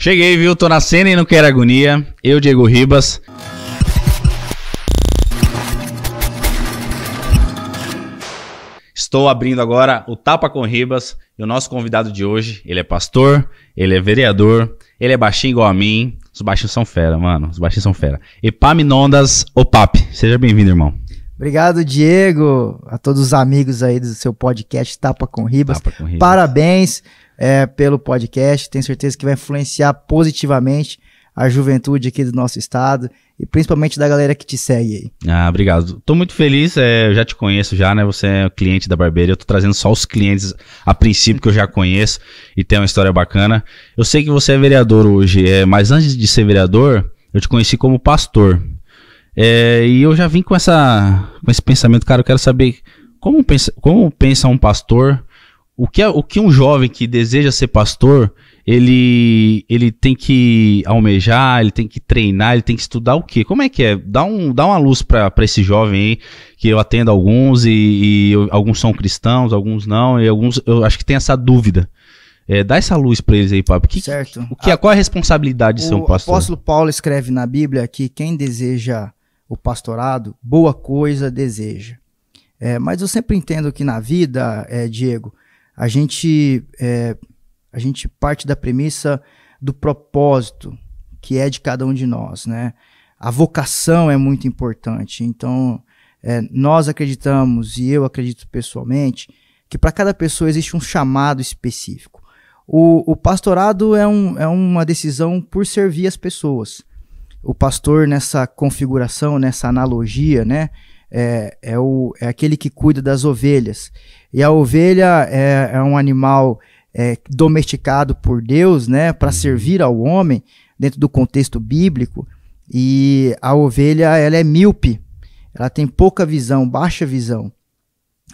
Cheguei, viu? Tô na cena e não quero agonia. Eu, Diego Ribas. Estou abrindo agora o Tapa com Ribas e o nosso convidado de hoje, ele é pastor, ele é vereador, ele é baixinho igual a mim. Os baixinhos são fera, mano. Os baixinhos são fera. Epaminondas opape. Seja bem-vindo, irmão. Obrigado, Diego, a todos os amigos aí do seu podcast Tapa com Ribas. Tapa com Ribas. Parabéns é, pelo podcast. Tenho certeza que vai influenciar positivamente a juventude aqui do nosso estado e principalmente da galera que te segue aí. Ah, obrigado. Tô muito feliz, é, eu já te conheço já, né? Você é cliente da barbearia, eu tô trazendo só os clientes a princípio que eu já conheço e tem uma história bacana. Eu sei que você é vereador hoje, é, mas antes de ser vereador, eu te conheci como pastor. É, e eu já vim com, essa, com esse pensamento, cara, eu quero saber como pensa, como pensa um pastor o que, é, o que um jovem que deseja ser pastor, ele, ele tem que almejar, ele tem que treinar, ele tem que estudar o quê? Como é que é? Dá, um, dá uma luz para esse jovem aí, que eu atendo alguns e, e eu, alguns são cristãos, alguns não, e alguns eu acho que tem essa dúvida. É, dá essa luz para eles aí, Pablo. Que, certo. O que, a, é, qual é a responsabilidade de ser um pastor? O apóstolo Paulo escreve na Bíblia que quem deseja o pastorado, boa coisa deseja. É, mas eu sempre entendo que na vida, é, Diego, a gente, é, a gente parte da premissa do propósito que é de cada um de nós, né? A vocação é muito importante. Então, é, nós acreditamos, e eu acredito pessoalmente, que para cada pessoa existe um chamado específico. O, o pastorado é, um, é uma decisão por servir as pessoas. O pastor, nessa configuração, nessa analogia, né? É, é, o, é aquele que cuida das ovelhas. E a ovelha é, é um animal é, domesticado por Deus, né, para uhum. servir ao homem dentro do contexto bíblico. E a ovelha ela é míope, ela tem pouca visão, baixa visão.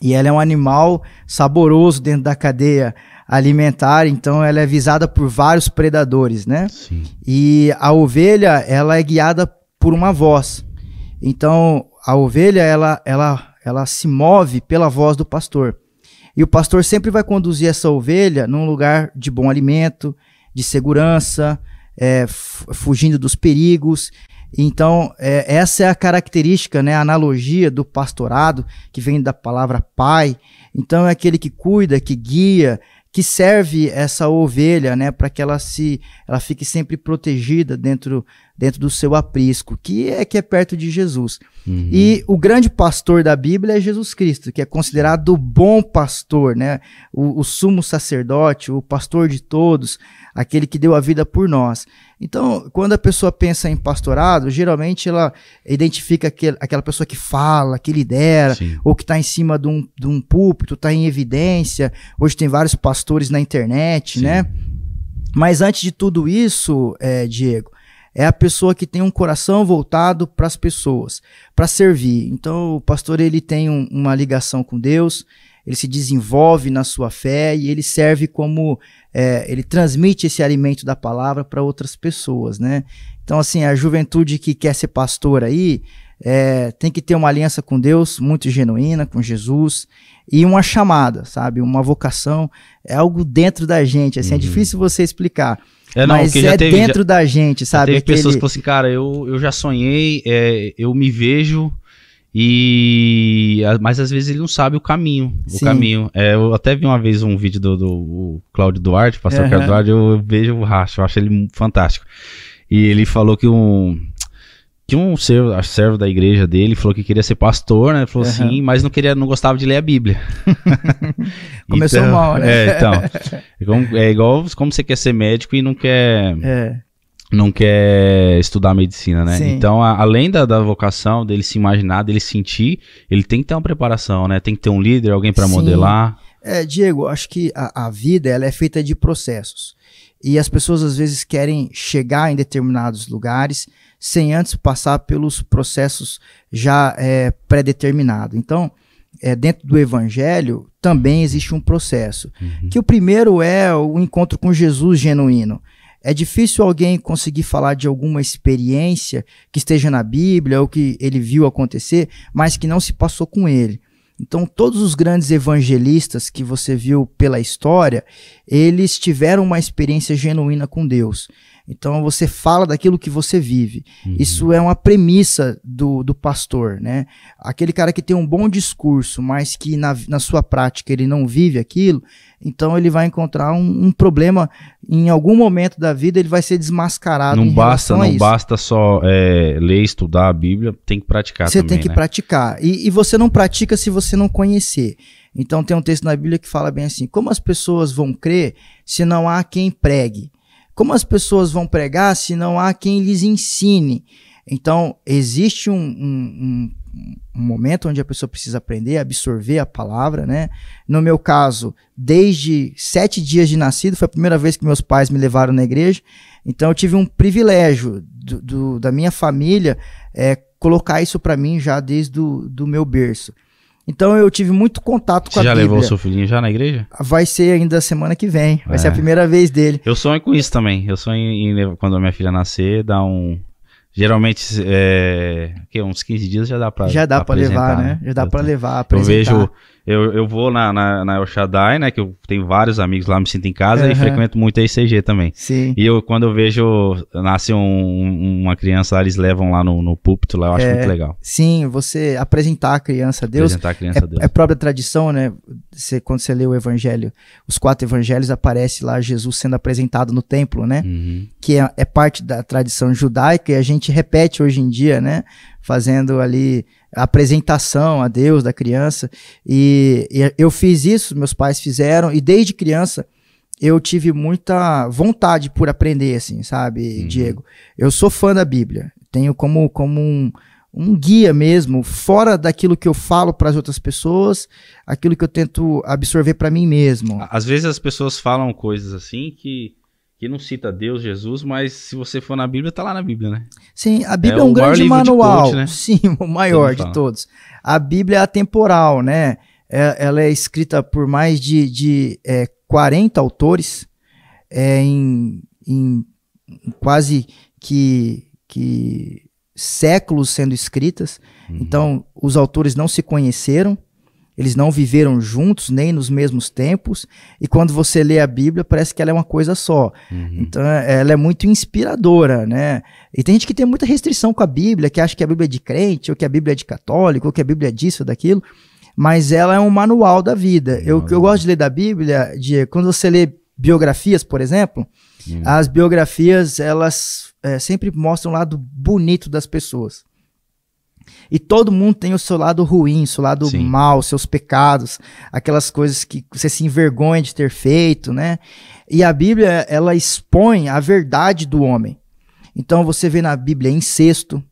E ela é um animal saboroso dentro da cadeia alimentar, então ela é visada por vários predadores, né? Sim. E a ovelha, ela é guiada por uma voz. Então, a ovelha, ela, ela, ela se move pela voz do pastor. E o pastor sempre vai conduzir essa ovelha num lugar de bom alimento, de segurança, é, fugindo dos perigos. Então, é, essa é a característica, né, a analogia do pastorado, que vem da palavra pai. Então, é aquele que cuida, que guia, que serve essa ovelha, né, para que ela se ela fique sempre protegida dentro dentro do seu aprisco, que é que é perto de Jesus. Uhum. E o grande pastor da Bíblia é Jesus Cristo, que é considerado o bom pastor, né, o, o sumo sacerdote, o pastor de todos, aquele que deu a vida por nós. Então, quando a pessoa pensa em pastorado, geralmente ela identifica aquele, aquela pessoa que fala, que lidera, Sim. ou que está em cima de um, de um púlpito, está em evidência. Hoje tem vários pastores na internet, Sim. né? Mas antes de tudo isso, é, Diego, é a pessoa que tem um coração voltado para as pessoas, para servir. Então, o pastor ele tem um, uma ligação com Deus, ele se desenvolve na sua fé e ele serve como é, ele transmite esse alimento da palavra para outras pessoas, né? Então, assim, a juventude que quer ser pastor aí é, tem que ter uma aliança com Deus muito genuína, com Jesus, e uma chamada, sabe? Uma vocação, é algo dentro da gente, assim, é uhum. é difícil você explicar. É, não, mas é teve, dentro já, da gente, sabe? Tem pessoas que falam assim, cara, eu, eu já sonhei, é, eu me vejo e mas às vezes ele não sabe o caminho, Sim. o caminho. É, eu até vi uma vez um vídeo do, do Cláudio Duarte, pastor uhum. Cláudio Duarte, eu vejo o racho, eu acho ele fantástico. E ele falou que um que um servo, servo da igreja dele falou que queria ser pastor, né? Ele falou uhum. assim, mas não queria, não gostava de ler a Bíblia. Começou então, mal, né? É, então. É, é, igual como você quer ser médico e não quer é não quer estudar medicina, né? Sim. Então, a, além da, da, vocação, dele se imaginar, dele sentir, ele tem que ter uma preparação, né? Tem que ter um líder, alguém para modelar. É, Diego, acho que a, a, vida ela é feita de processos. E as pessoas às vezes querem chegar em determinados lugares sem antes passar pelos processos já é, pré-determinados. Então, é, dentro do evangelho também existe um processo. Uhum. Que o primeiro é o encontro com Jesus genuíno. É difícil alguém conseguir falar de alguma experiência que esteja na Bíblia ou que ele viu acontecer, mas que não se passou com ele. Então, todos os grandes evangelistas que você viu pela história, eles tiveram uma experiência genuína com Deus. Então você fala daquilo que você vive. Uhum. Isso é uma premissa do, do pastor, né? Aquele cara que tem um bom discurso, mas que na, na sua prática ele não vive aquilo, então ele vai encontrar um, um problema em algum momento da vida, ele vai ser desmascarado. Não basta, não basta só é, ler, estudar a Bíblia, tem que praticar. Você também, tem que né? praticar. E, e você não pratica se você não conhecer. Então tem um texto na Bíblia que fala bem assim: como as pessoas vão crer se não há quem pregue? Como as pessoas vão pregar se não há quem lhes ensine? Então, existe um, um, um, um, momento onde a pessoa precisa aprender, absorver a palavra, né? No meu caso, desde sete dias de nascido, foi a primeira vez que meus pais me levaram na igreja, então eu tive um privilégio do, do da minha família é, colocar isso para mim já desde o do meu berço. Então eu tive muito contato com Você a já Bíblia. Já levou seu filhinho já na igreja? Vai ser ainda semana que vem. Vai é. ser a é. primeira vez dele. Eu sonho com isso também. Eu sonho em, em quando a minha filha nascer, dar um geralmente é, que uns 15 dias já dá para já dá para levar, né? né? Já dá para levar, apresentar. Eu vejo eu, eu vou na, na, na El Shaddai, né? Que eu tenho vários amigos lá, me sinto em casa uhum. e frequento muito a ICG também. Sim. E eu, quando eu vejo, nasce um, uma criança eles levam lá no, no púlpito lá, eu acho é, muito legal. Sim, você apresentar a criança a Deus. Apresentar a criança é, a Deus. É própria tradição, né? Você, quando você lê o evangelho, os quatro evangelhos, aparece lá Jesus sendo apresentado no templo, né? Uhum. Que é, é parte da tradição judaica e a gente repete hoje em dia, né? fazendo ali a apresentação a Deus da criança. E, e eu fiz isso, meus pais fizeram, e desde criança eu tive muita vontade por aprender, assim, sabe, uhum. Diego? Eu sou fã da Bíblia, tenho como, como um, um guia mesmo, fora daquilo que eu falo para as outras pessoas, aquilo que eu tento absorver para mim mesmo. Às vezes as pessoas falam coisas assim que não cita Deus, Jesus, mas se você for na Bíblia, tá lá na Bíblia, né? Sim, a Bíblia é, é um grande manual. Coach, né? Sim, o maior de todos. A Bíblia é atemporal, né? É, ela é escrita por mais de, de é, 40 autores é, em, em quase que, que séculos sendo escritas. Uhum. Então, os autores não se conheceram. Eles não viveram juntos, nem nos mesmos tempos. E quando você lê a Bíblia, parece que ela é uma coisa só. Uhum. Então, é, ela é muito inspiradora, né? E tem gente que tem muita restrição com a Bíblia, que acha que a Bíblia é de crente, ou que a Bíblia é de católico, ou que a Bíblia é disso, ou daquilo. Mas ela é um manual da vida. Uhum. Eu, eu gosto de ler da Bíblia, de quando você lê biografias, por exemplo, uhum. as biografias, elas é, sempre mostram o lado bonito das pessoas. E todo mundo tem o seu lado ruim, o seu lado Sim. mal, seus pecados, aquelas coisas que você se envergonha de ter feito, né? E a Bíblia, ela expõe a verdade do homem. Então você vê na Bíblia incesto,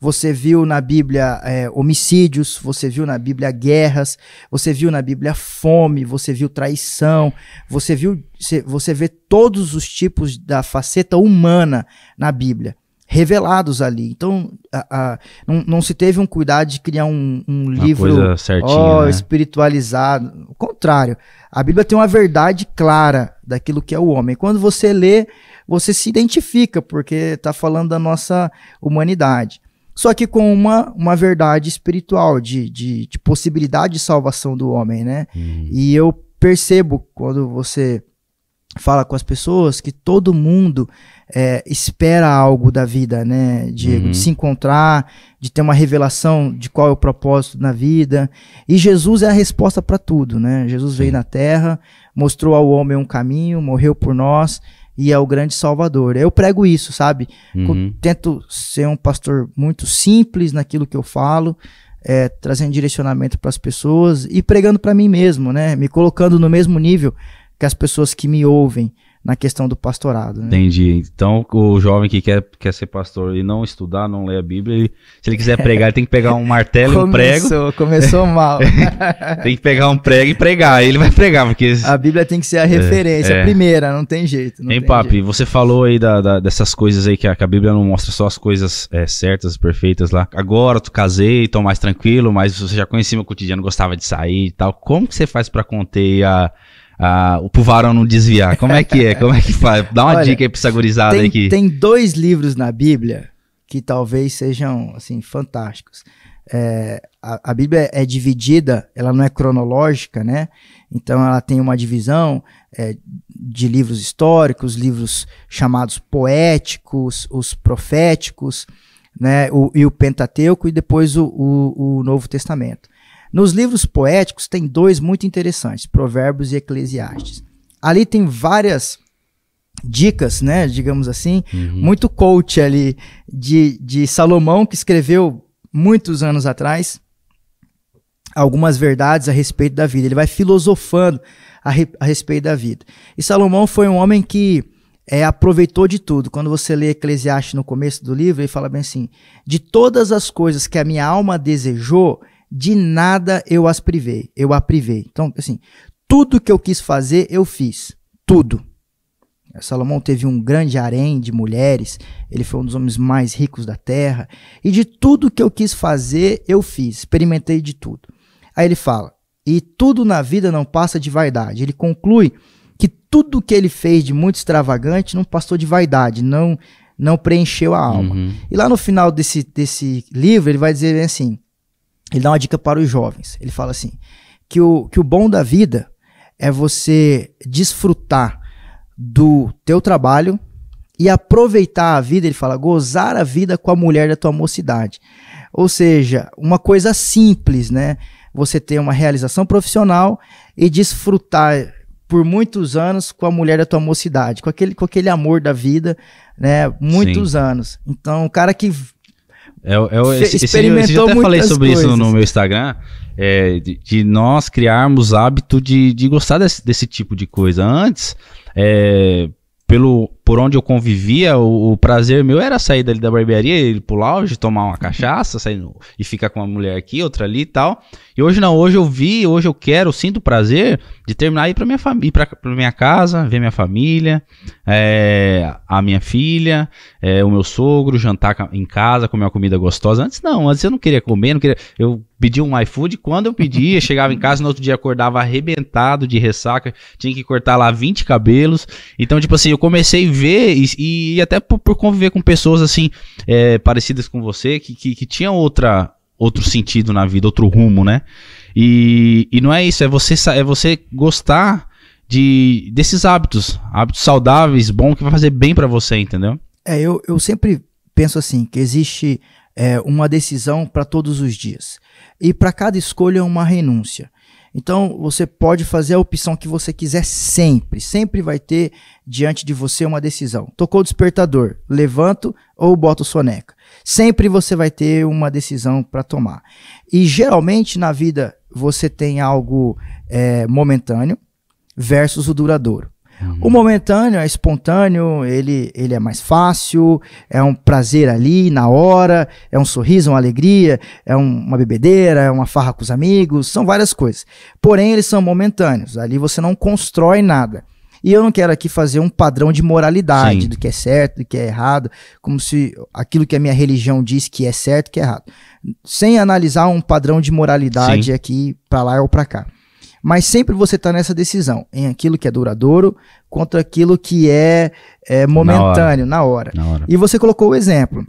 você viu na Bíblia é, homicídios, você viu na Bíblia guerras, você viu na Bíblia fome, você viu traição, você viu você vê todos os tipos da faceta humana na Bíblia revelados ali. Então, a, a, não, não, se teve um cuidado de criar um, um livro certinha, né? espiritualizado. O contrário, a Bíblia tem uma verdade clara daquilo que é o homem. Quando você lê, você se identifica, porque está falando da nossa humanidade. Só que com uma, uma verdade espiritual, de, de, de possibilidade de salvação do homem, né? Hum. E eu percebo quando você fala com as pessoas que todo mundo é, espera algo da vida, né, Diego? Uhum. De se encontrar, de ter uma revelação de qual é o propósito na vida. E Jesus é a resposta para tudo, né? Jesus veio na terra, mostrou ao homem um caminho, morreu por nós e é o grande salvador. Eu prego isso, sabe? Uhum. Tento ser um pastor muito simples naquilo que eu falo, é, trazendo direcionamento para as pessoas e pregando para mim mesmo, né? Me colocando no mesmo nível que as pessoas que me ouvem na questão do pastorado. Né? Entendi. Então, o jovem que quer, quer ser pastor e não estudar, não ler a Bíblia, ele, se ele quiser pregar, ele tem que pegar um martelo começou, um prego. Começou, começou mal. tem que pegar um prego e pregar. Aí ele vai pregar, porque... A Bíblia tem que ser a é, referência, é, a primeira, não tem jeito. Não hein, tem papi, jeito. você falou aí da, da, dessas coisas aí, que a, que a, Bíblia não mostra só as coisas é, certas, perfeitas lá. Agora, tu casei, tô mais tranquilo, mas você já conhecia meu cotidiano, gostava de sair e tal. Como que você faz para conter a ah, pro não desviar? Como é que é? Como é que faz? Dá uma Olha, dica aí pra essa gurizada tem, Tem dois livros na Bíblia que talvez sejam, assim, fantásticos. É, a, a, Bíblia é dividida, ela não é cronológica, né? Então ela tem uma divisão é, de livros históricos, livros chamados poéticos, os proféticos, né? O, e o Pentateuco e depois o, o, o Novo Testamento. Nos livros poéticos tem dois muito interessantes, Provérbios e Eclesiastes. Ali tem várias dicas, né, digamos assim, uhum. muito coach ali de, de Salomão, que escreveu muitos anos atrás algumas verdades a respeito da vida. Ele vai filosofando a, re, a respeito da vida. E Salomão foi um homem que é, aproveitou de tudo. Quando você lê Eclesiastes no começo do livro, ele fala bem assim: de todas as coisas que a minha alma desejou, de nada eu as privei, eu a privei. Então, assim, tudo que eu quis fazer, eu fiz. Tudo. Salomão teve um grande harém de mulheres, ele foi um dos homens mais ricos da terra, e de tudo que eu quis fazer, eu fiz, experimentei de tudo. Aí ele fala: e tudo na vida não passa de vaidade. Ele conclui que tudo que ele fez de muito extravagante não passou de vaidade, não não preencheu a alma. Uhum. E lá no final desse, desse livro, ele vai dizer assim: ele dá uma dica para os jovens. Ele fala assim: que o, que o bom da vida é você desfrutar do teu trabalho e aproveitar a vida, ele fala, gozar a vida com a mulher da tua mocidade. Ou seja, uma coisa simples, né? Você ter uma realização profissional e desfrutar por muitos anos com a mulher da tua mocidade, com aquele, com aquele amor da vida, né? Muitos Sim. anos. Então, o cara que é, é, esse, experimentou esse, eu até falei sobre coisas. isso no meu Instagram, é, de, de, nós criarmos hábito de, de gostar desse, desse tipo de coisa. Antes, é, pelo por onde eu convivia, o, o, prazer meu era sair dali da barbearia, ir pro lounge, tomar uma cachaça, sair no, e ficar com uma mulher aqui, outra ali e tal. E hoje não, hoje eu vi, hoje eu quero, sinto sinto prazer de terminar ir pra minha família, pra, pra, minha casa, ver minha família, é, a minha filha, é, o meu sogro, jantar em casa, comer uma comida gostosa. Antes não, antes eu não queria comer, não queria. Eu pedi um iFood, quando eu pedia, chegava em casa, no outro dia acordava arrebentado de ressaca, tinha que cortar lá 20 cabelos. Então, tipo assim, eu comecei ver e, e até por, por, conviver com pessoas assim, é, parecidas com você, que, que, que tinham outra, outro sentido na vida, outro rumo, né? E, e não é isso, é você, é você gostar de desses hábitos, hábitos saudáveis, bom, que vai fazer bem para você, entendeu? É, eu, eu sempre penso assim, que existe é, uma decisão para todos os dias. E para cada escolha é uma renúncia. Então você pode fazer a opção que você quiser sempre. Sempre vai ter diante de você uma decisão. Tocou o despertador, levanto ou boto soneca. Sempre você vai ter uma decisão para tomar. E geralmente na vida você tem algo é, momentâneo versus o duradouro. Uhum. O momentâneo é espontâneo, ele, ele é mais fácil, é um prazer ali, na hora, é um sorriso, uma alegria, é um, uma bebedeira, é uma farra com os amigos, são várias coisas. Porém, eles são momentâneos, ali você não constrói nada. E eu não quero aqui fazer um padrão de moralidade, Sim. do que é certo, do que é errado, como se aquilo que a minha religião diz que é certo, que é errado. Sem analisar um padrão de moralidade Sim. aqui, para lá ou para cá. Mas sempre você está nessa decisão, em aquilo que é duradouro contra aquilo que é, é momentâneo, na hora. na hora. na hora. E você colocou o exemplo.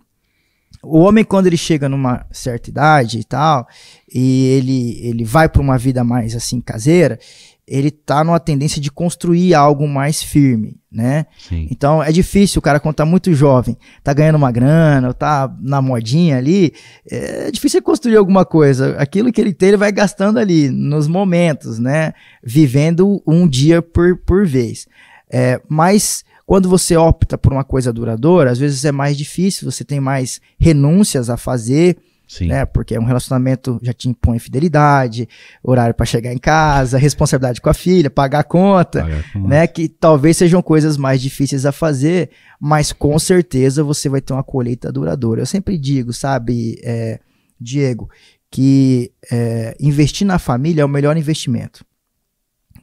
O homem, quando ele chega numa certa idade e tal, e ele, ele vai para uma vida mais assim caseira, ele tá numa tendência de construir algo mais firme, né? Sim. Então é difícil o cara quando tá muito jovem, tá ganhando uma grana, tá na modinha ali, é difícil ele construir alguma coisa. Aquilo que ele tem, ele vai gastando ali nos momentos, né? Vivendo um dia por, por vez. É, mas quando você opta por uma coisa duradoura, às vezes é mais difícil, você tem mais renúncias a fazer Sim. Né? Porque é um relacionamento já te impõe fidelidade, horário para chegar em casa, responsabilidade com a filha, pagar a conta, pagar né? Que talvez sejam coisas mais difíceis a fazer, mas com certeza você vai ter uma colheita duradoura. Eu sempre digo, sabe, é, Diego, que é, investir na família é o melhor investimento.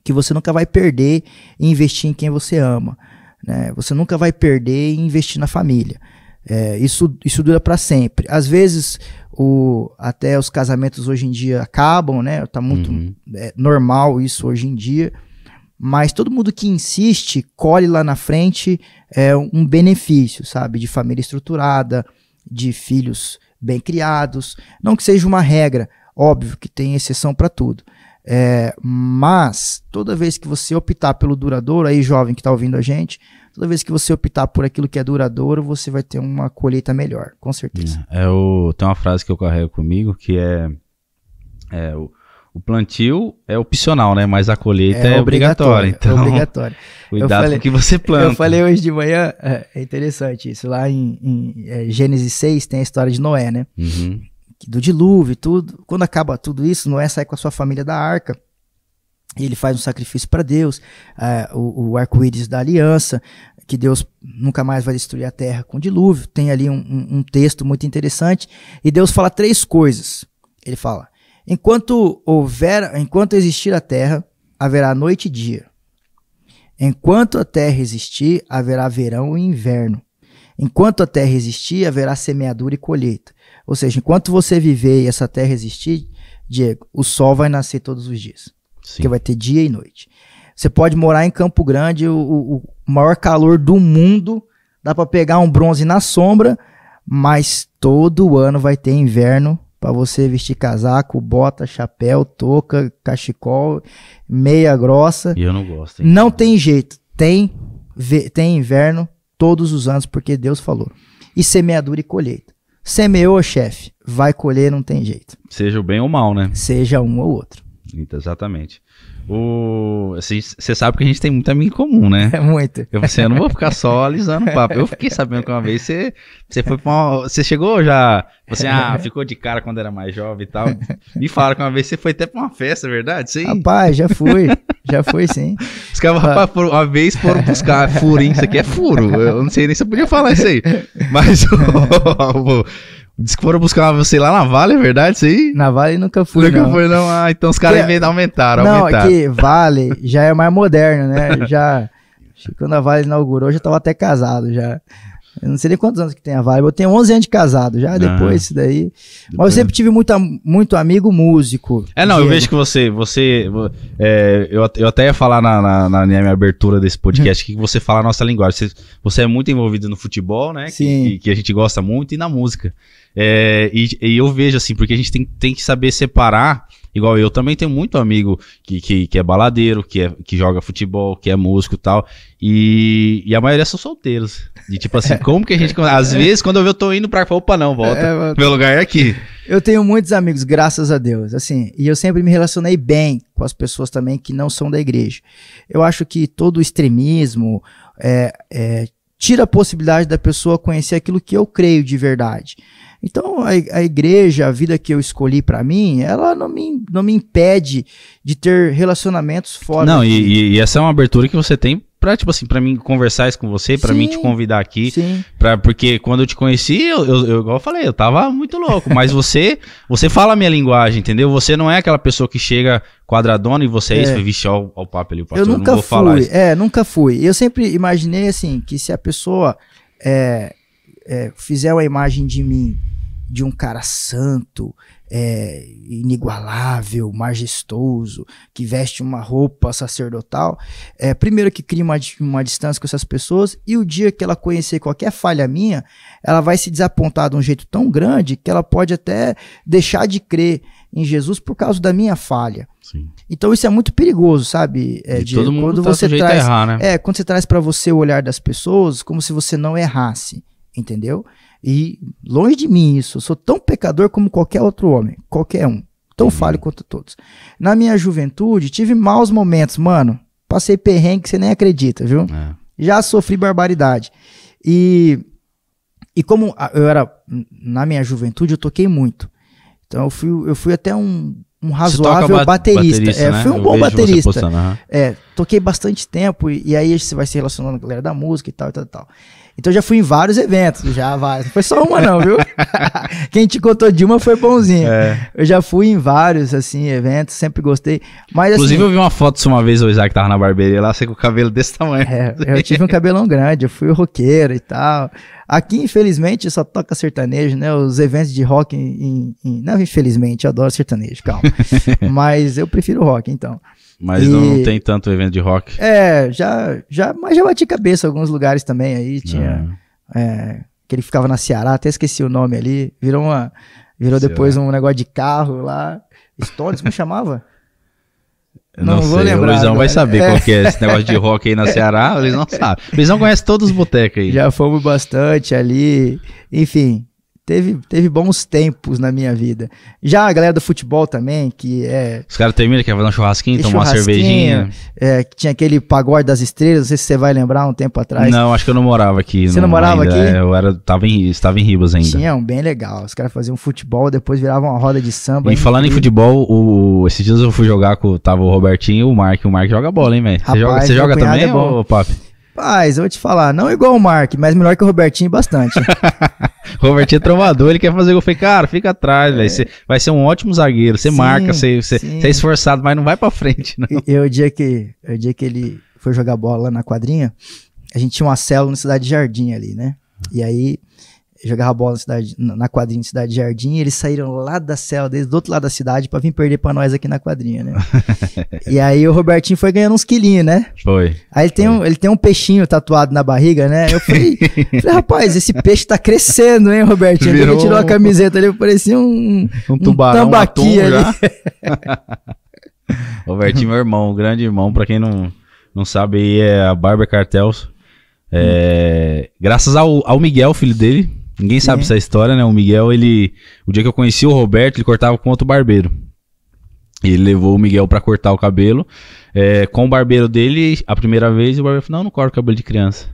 Que você nunca vai perder em investir em quem você ama. Né? Você nunca vai perder em investir na família. É, isso, isso dura para sempre. Às vezes o, até os casamentos hoje em dia acabam, né? Tá muito uhum. é, normal isso hoje em dia. Mas todo mundo que insiste colhe lá na frente é, um benefício, sabe? De família estruturada, de filhos bem criados. Não que seja uma regra, óbvio que tem exceção para tudo. É, mas toda vez que você optar pelo duradouro, aí jovem que está ouvindo a gente, Toda vez que você optar por aquilo que é duradouro, você vai ter uma colheita melhor, com certeza. É, é, o, tem uma frase que eu carrego comigo que é, é o, o plantio é opcional, né? Mas a colheita é, é obrigatória. É então, é obrigatória. Cuidado falei, com o que você planta. Eu falei hoje de manhã, é, é interessante isso. Lá em, em é, Gênesis 6 tem a história de Noé, né? Uhum. Do dilúvio e tudo. Quando acaba tudo isso, Noé sai com a sua família da arca. E ele faz um sacrifício para Deus, uh, o, o arco-íris da aliança, que Deus nunca mais vai destruir a terra com dilúvio. Tem ali um, um, um texto muito interessante. E Deus fala três coisas. Ele fala: enquanto houver, enquanto existir a terra, haverá noite e dia. Enquanto a terra existir, haverá verão e inverno. Enquanto a terra existir, haverá semeadura e colheita. Ou seja, enquanto você viver e essa terra existir, Diego, o sol vai nascer todos os dias. Sim. Porque vai ter dia e noite. Você pode morar em Campo Grande, o, o maior calor do mundo, dá para pegar um bronze na sombra, mas todo ano vai ter inverno para você vestir casaco, bota, chapéu, touca, cachecol, meia grossa. E eu não gosto. Hein? Não tem jeito. Tem, tem inverno todos os anos, porque Deus falou. E semeadura e colheita. Semeou, chefe, vai colher, não tem jeito. Seja o bem ou o mal, né? Seja um ou outro. Então, exatamente. O... Você assim, sabe que a gente tem muito amigo em comum, né? É muito. Eu, você, assim, eu não vou ficar só alisando o papo. Eu fiquei sabendo que uma vez você, você foi pra Você chegou já. Você assim, ah, ficou de cara quando era mais jovem e tal. Me fala que uma vez você foi até pra uma festa, verdade? Sim. Rapaz, já fui. Já fui, sim. Os caras, rapaz, ah. uma vez foram buscar furo, hein? Isso aqui é furo. Eu não sei nem se eu podia falar isso aí. Mas. Diz que foram buscar, sei lá, na Vale, é verdade isso aí? Na Vale nunca fui, nunca não. Nunca fui, não. Ah, então os caras que... aumentaram, é- não, aumentaram. Não, é que Vale já é mais moderno, né? Já, quando a Vale inaugurou, já tava até casado, já. Eu não sei nem quantos anos que tem a Vale, eu tenho 11 anos de casado já, depois isso daí. Mas eu sempre tive muito muito amigo músico. É, não, eu vejo que você, você é, eu, eu até ia falar na, na, na minha abertura desse podcast que você fala a nossa linguagem. Você, você é muito envolvido no futebol, né? Sim. Que, que a gente gosta muito e na música. É, e, e, eu vejo assim, porque a gente tem, tem que saber separar. Igual eu também tenho muito amigo que, que, que é baladeiro, que, é, que joga futebol, que é músico e tal. E, e a maioria são solteiros. E tipo assim, como que a gente. Às vezes, quando eu, eu tô indo pra. Opa, não, volta. É, Meu lugar é aqui. Eu tenho muitos amigos, graças a Deus. Assim, e eu sempre me relacionei bem com as pessoas também que não são da igreja. Eu acho que todo extremismo é, é, tira a possibilidade da pessoa conhecer aquilo que eu creio de verdade. Então, a, a igreja, a vida que eu escolhi para mim, ela não me, não me impede de ter relacionamentos fora. Não, e, e essa é uma abertura que você tem pra, tipo assim, pra mim conversar isso com você, pra mim te convidar aqui. Sim. Pra, porque quando eu te conheci, eu, eu, eu igual eu falei, eu tava muito louco. Mas você, você fala a minha linguagem, entendeu? Você não é aquela pessoa que chega quadradona e você é isso, vixe, ao, ao papo ali, o pastor, eu nunca não vou fui, falar isso. É, nunca fui. Eu sempre imaginei assim, que se a pessoa é, é, fizeram a imagem de mim de um cara santo, é, inigualável, majestoso, que veste uma roupa sacerdotal, é, primeiro que cria uma, uma distância com essas pessoas, e o dia que ela conhecer qualquer falha minha, ela vai se desapontar de um jeito tão grande que ela pode até deixar de crer em Jesus por causa da minha falha. Sim. Então isso é muito perigoso, sabe? É, de, todo mundo quando tá você traz, errar, né? É, quando você traz para você o olhar das pessoas como se você não errasse entendeu? E longe de mim isso, eu sou tão pecador como qualquer outro homem, qualquer um. Tão uhum. falho quanto todos. Na minha juventude, tive maus momentos, mano. Passei perrengue que você nem acredita, viu? É. Já sofri barbaridade. E, e como eu era, na minha juventude, eu toquei muito. Então eu fui, eu fui até um, um razoável ba baterista. baterista é, né? Fui um eu bom baterista. Postando, uhum. é, toquei bastante tempo e, e, aí você vai se relacionando com a galera da música e tal e tal, e tal. Então já fui em vários eventos, já vários. Não foi só uma, não, viu? Quem te contou de uma foi bonzinho. É. Eu já fui em vários, assim, eventos, sempre gostei. Mas, Inclusive, assim, eu vi uma foto uma vez, o Isaac tava na barbearia lá, você com o cabelo desse tamanho. É, eu tive um cabelão grande, eu fui roqueiro e tal. Aqui, infelizmente, só toca sertanejo, né? Os eventos de rock. Em, em, não, infelizmente, eu adoro sertanejo, calma. Mas eu prefiro rock, então. Mas e... não tem tanto evento de rock. É, já, já, mas já bati cabeça em alguns lugares também aí. Tinha. Ah. É, que ele ficava na Ceará, até esqueci o nome ali. Virou uma. Virou depois um negócio de carro lá. Stories, como chamava? Não, não, sei, vou lembrar. O Luizão vai saber é. qual que é, é esse negócio de rock aí na Ceará, eles não sabem. O Luizão conhece todos os botecos aí. Já fomos bastante ali, enfim teve, teve bons tempos na minha vida. Já a galera do futebol também, que é. Os caras terminam, quer fazer um churrasquinho, tomar uma cervejinha. É, tinha aquele pagode das estrelas, não sei se você vai lembrar um tempo atrás. Não, acho que eu não morava aqui. Você não, não morava ainda. aqui? Eu era, tava em, estava em Ribas ainda. Tinha um bem legal. Os caras faziam futebol, depois viravam uma roda de samba. E falando em futebol, o, esses dias eu fui jogar com tava o Robertinho e o Mark. O Mark joga bola, hein, velho? Você joga, você joga também, é bom. Papi? Paz, eu vou te falar, não igual o Mark, mas melhor que o Robertinho bastante. Robert é trovador, ele quer fazer gol. Eu falei, cara, fica atrás, é. velho. Você vai ser um ótimo zagueiro. Você sim, marca, você, você, é esforçado, mas não vai pra frente, não. E, eu, o dia que, o dia que ele foi jogar bola lá na quadrinha, a gente tinha uma célula na Cidade Jardim ali, né? E aí jogava bola na, cidade, na quadrinha de Cidade Jardim, eles saíram lá da cela desde do outro lado da cidade, para vir perder para nós aqui na quadrinha, né? e aí o Robertinho foi ganhando uns quilinhos, né? Foi. Aí ele tem, foi. Um, ele tem um peixinho tatuado na barriga, né? Eu falei, falei rapaz, esse peixe tá crescendo, hein, Robertinho? Virou... Ele tirou a camiseta ali, parecia um, um, tubarão, um tambaqui um ali. Robertinho, meu irmão, grande irmão, para quem não, não sabe aí, é a Barber Cartels. É, graças ao, ao Miguel, filho dele, Ninguém sabe é. essa história, né? O Miguel, ele. O dia que eu conheci o Roberto, ele cortava com outro barbeiro. E ele levou o Miguel para cortar o cabelo. É, com o barbeiro dele, a primeira vez, o barbeiro falou: Não, não corto cabelo de criança.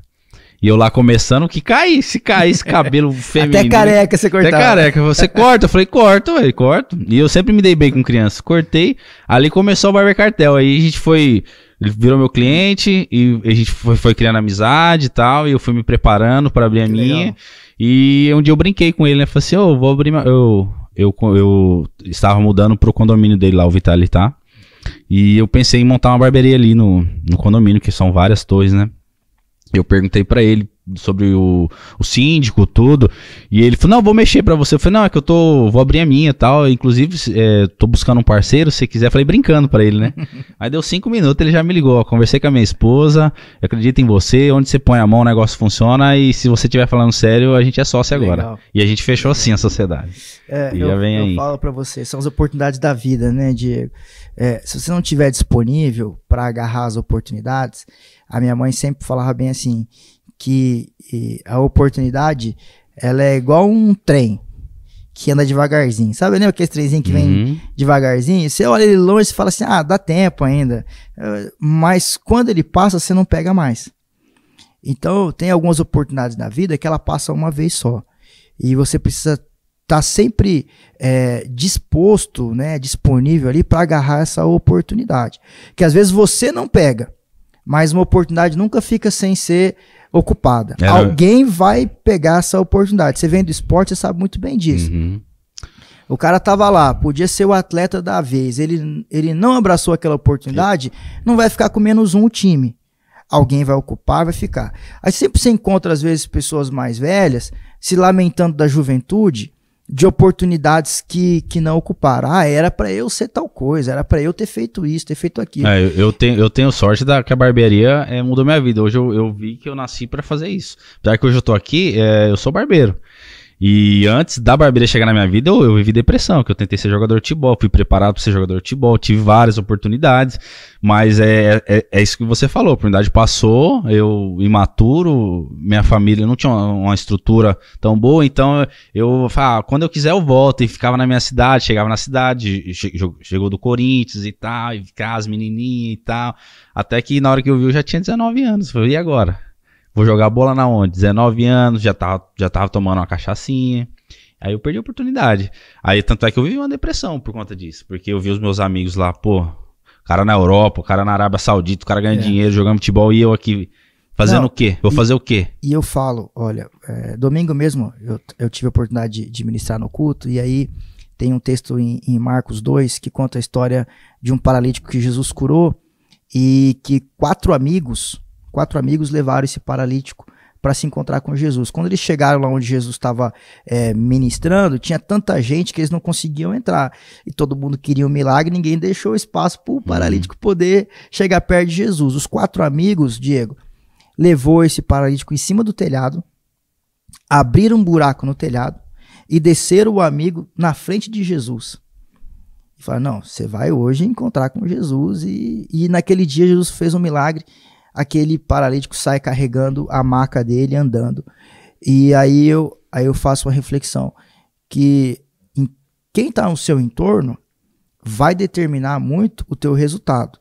E eu lá começando, que cai, se cai esse cabelo feminino. Até né? careca você cortava. Até careca. Você corta? Eu falei, corto, velho, corto. E eu sempre me dei bem com criança. Cortei. Ali começou o Barber Cartel. Aí a gente foi. Ele virou meu cliente e a gente foi, foi criando amizade e tal. E eu fui me preparando para abrir a que minha. Legal. E um dia eu brinquei com ele, né? Falei assim, ô, oh, vou abrir. Eu, eu, eu estava mudando pro condomínio dele lá, o Vitali tá. E eu pensei em montar uma barbearia ali no, no condomínio, que são várias torres, né? Eu perguntei para ele sobre o, o síndico, tudo. E ele falou: Não, vou mexer para você. Eu falei: Não, é que eu tô, vou abrir a minha e tal. Inclusive, é, tô buscando um parceiro. Se quiser, falei brincando para ele, né? Aí deu cinco minutos, ele já me ligou. conversei com a minha esposa. Eu acredito em você. Onde você põe a mão, o negócio funciona. E se você estiver falando sério, a gente é sócio Legal. agora. E a gente fechou assim a sociedade. É, e eu, já vem eu aí. falo para você: são as oportunidades da vida, né, Diego? É, se você não tiver disponível para agarrar as oportunidades, a minha mãe sempre falava bem assim que a oportunidade ela é igual um trem que anda devagarzinho. Sabe, né aquele trenzinho que vem uhum. devagarzinho? Você olha ele longe e fala assim: ah, dá tempo ainda. Mas quando ele passa, você não pega mais. Então, tem algumas oportunidades na vida que ela passa uma vez só. E você precisa estar tá sempre é, disposto, né, disponível ali para agarrar essa oportunidade. Que às vezes você não pega mas uma oportunidade nunca fica sem ser ocupada. É, né? Alguém vai pegar essa oportunidade. Você vem do esporte, você sabe muito bem disso. Uhum. O cara tava lá, podia ser o atleta da vez. Ele, ele não abraçou aquela oportunidade, é. não vai ficar com menos um o time. Alguém vai ocupar, vai ficar. Aí sempre você encontra, às vezes, pessoas mais velhas se lamentando da juventude de oportunidades que, que não ocuparam. Ah, era para eu ser tal coisa, era para eu ter feito isso, ter feito aquilo. É, eu, eu, tenho, eu tenho sorte da que a barbearia é, mudou minha vida. Hoje eu, eu vi que eu nasci para fazer isso. Apesar que hoje eu tô aqui, é, eu sou barbeiro. E antes da barbearia chegar na minha vida, eu, eu vivi depressão, que eu tentei ser jogador de futebol, fui preparado para ser jogador de futebol, tive várias oportunidades, mas é, é, é, isso que você falou, a oportunidade passou, eu imaturo, minha família não tinha uma, uma estrutura tão boa, então eu falava, ah, quando eu quiser eu volto, e ficava na minha cidade, chegava na cidade, che, chegou do Corinthians e tal, e ficava as menininhas e tal, até que na hora que eu vi eu já tinha 19 anos, falei, e agora? Vou jogar bola na onde? 19 anos, já tava, já tava tomando uma cachaçinha. Aí eu perdi a oportunidade. Aí tanto é que eu vivi uma depressão por conta disso. Porque eu vi os meus amigos lá, pô, cara na Europa, o cara na Arábia Saudita, o cara ganha é. dinheiro jogando futebol e eu aqui fazendo Não, o quê? Vou e, fazer o quê? E eu falo, olha, é, domingo mesmo eu, eu, tive a oportunidade de, de, ministrar no culto e aí tem um texto em, em Marcos 2 que conta a história de um paralítico que Jesus curou e que quatro amigos quatro amigos levaram esse paralítico para se encontrar com Jesus. Quando eles chegaram lá onde Jesus estava é, ministrando, tinha tanta gente que eles não conseguiam entrar. E todo mundo queria um milagre, ninguém deixou espaço para o uhum. paralítico poder chegar perto de Jesus. Os quatro amigos, Diego, levou esse paralítico em cima do telhado, abriram um buraco no telhado e desceram o amigo na frente de Jesus. E falaram, não, você vai hoje encontrar com Jesus. E, e naquele dia Jesus fez um milagre aquele paralítico sai carregando a maca dele andando. E aí eu, aí eu faço uma reflexão que em, quem está no seu entorno vai determinar muito o teu resultado.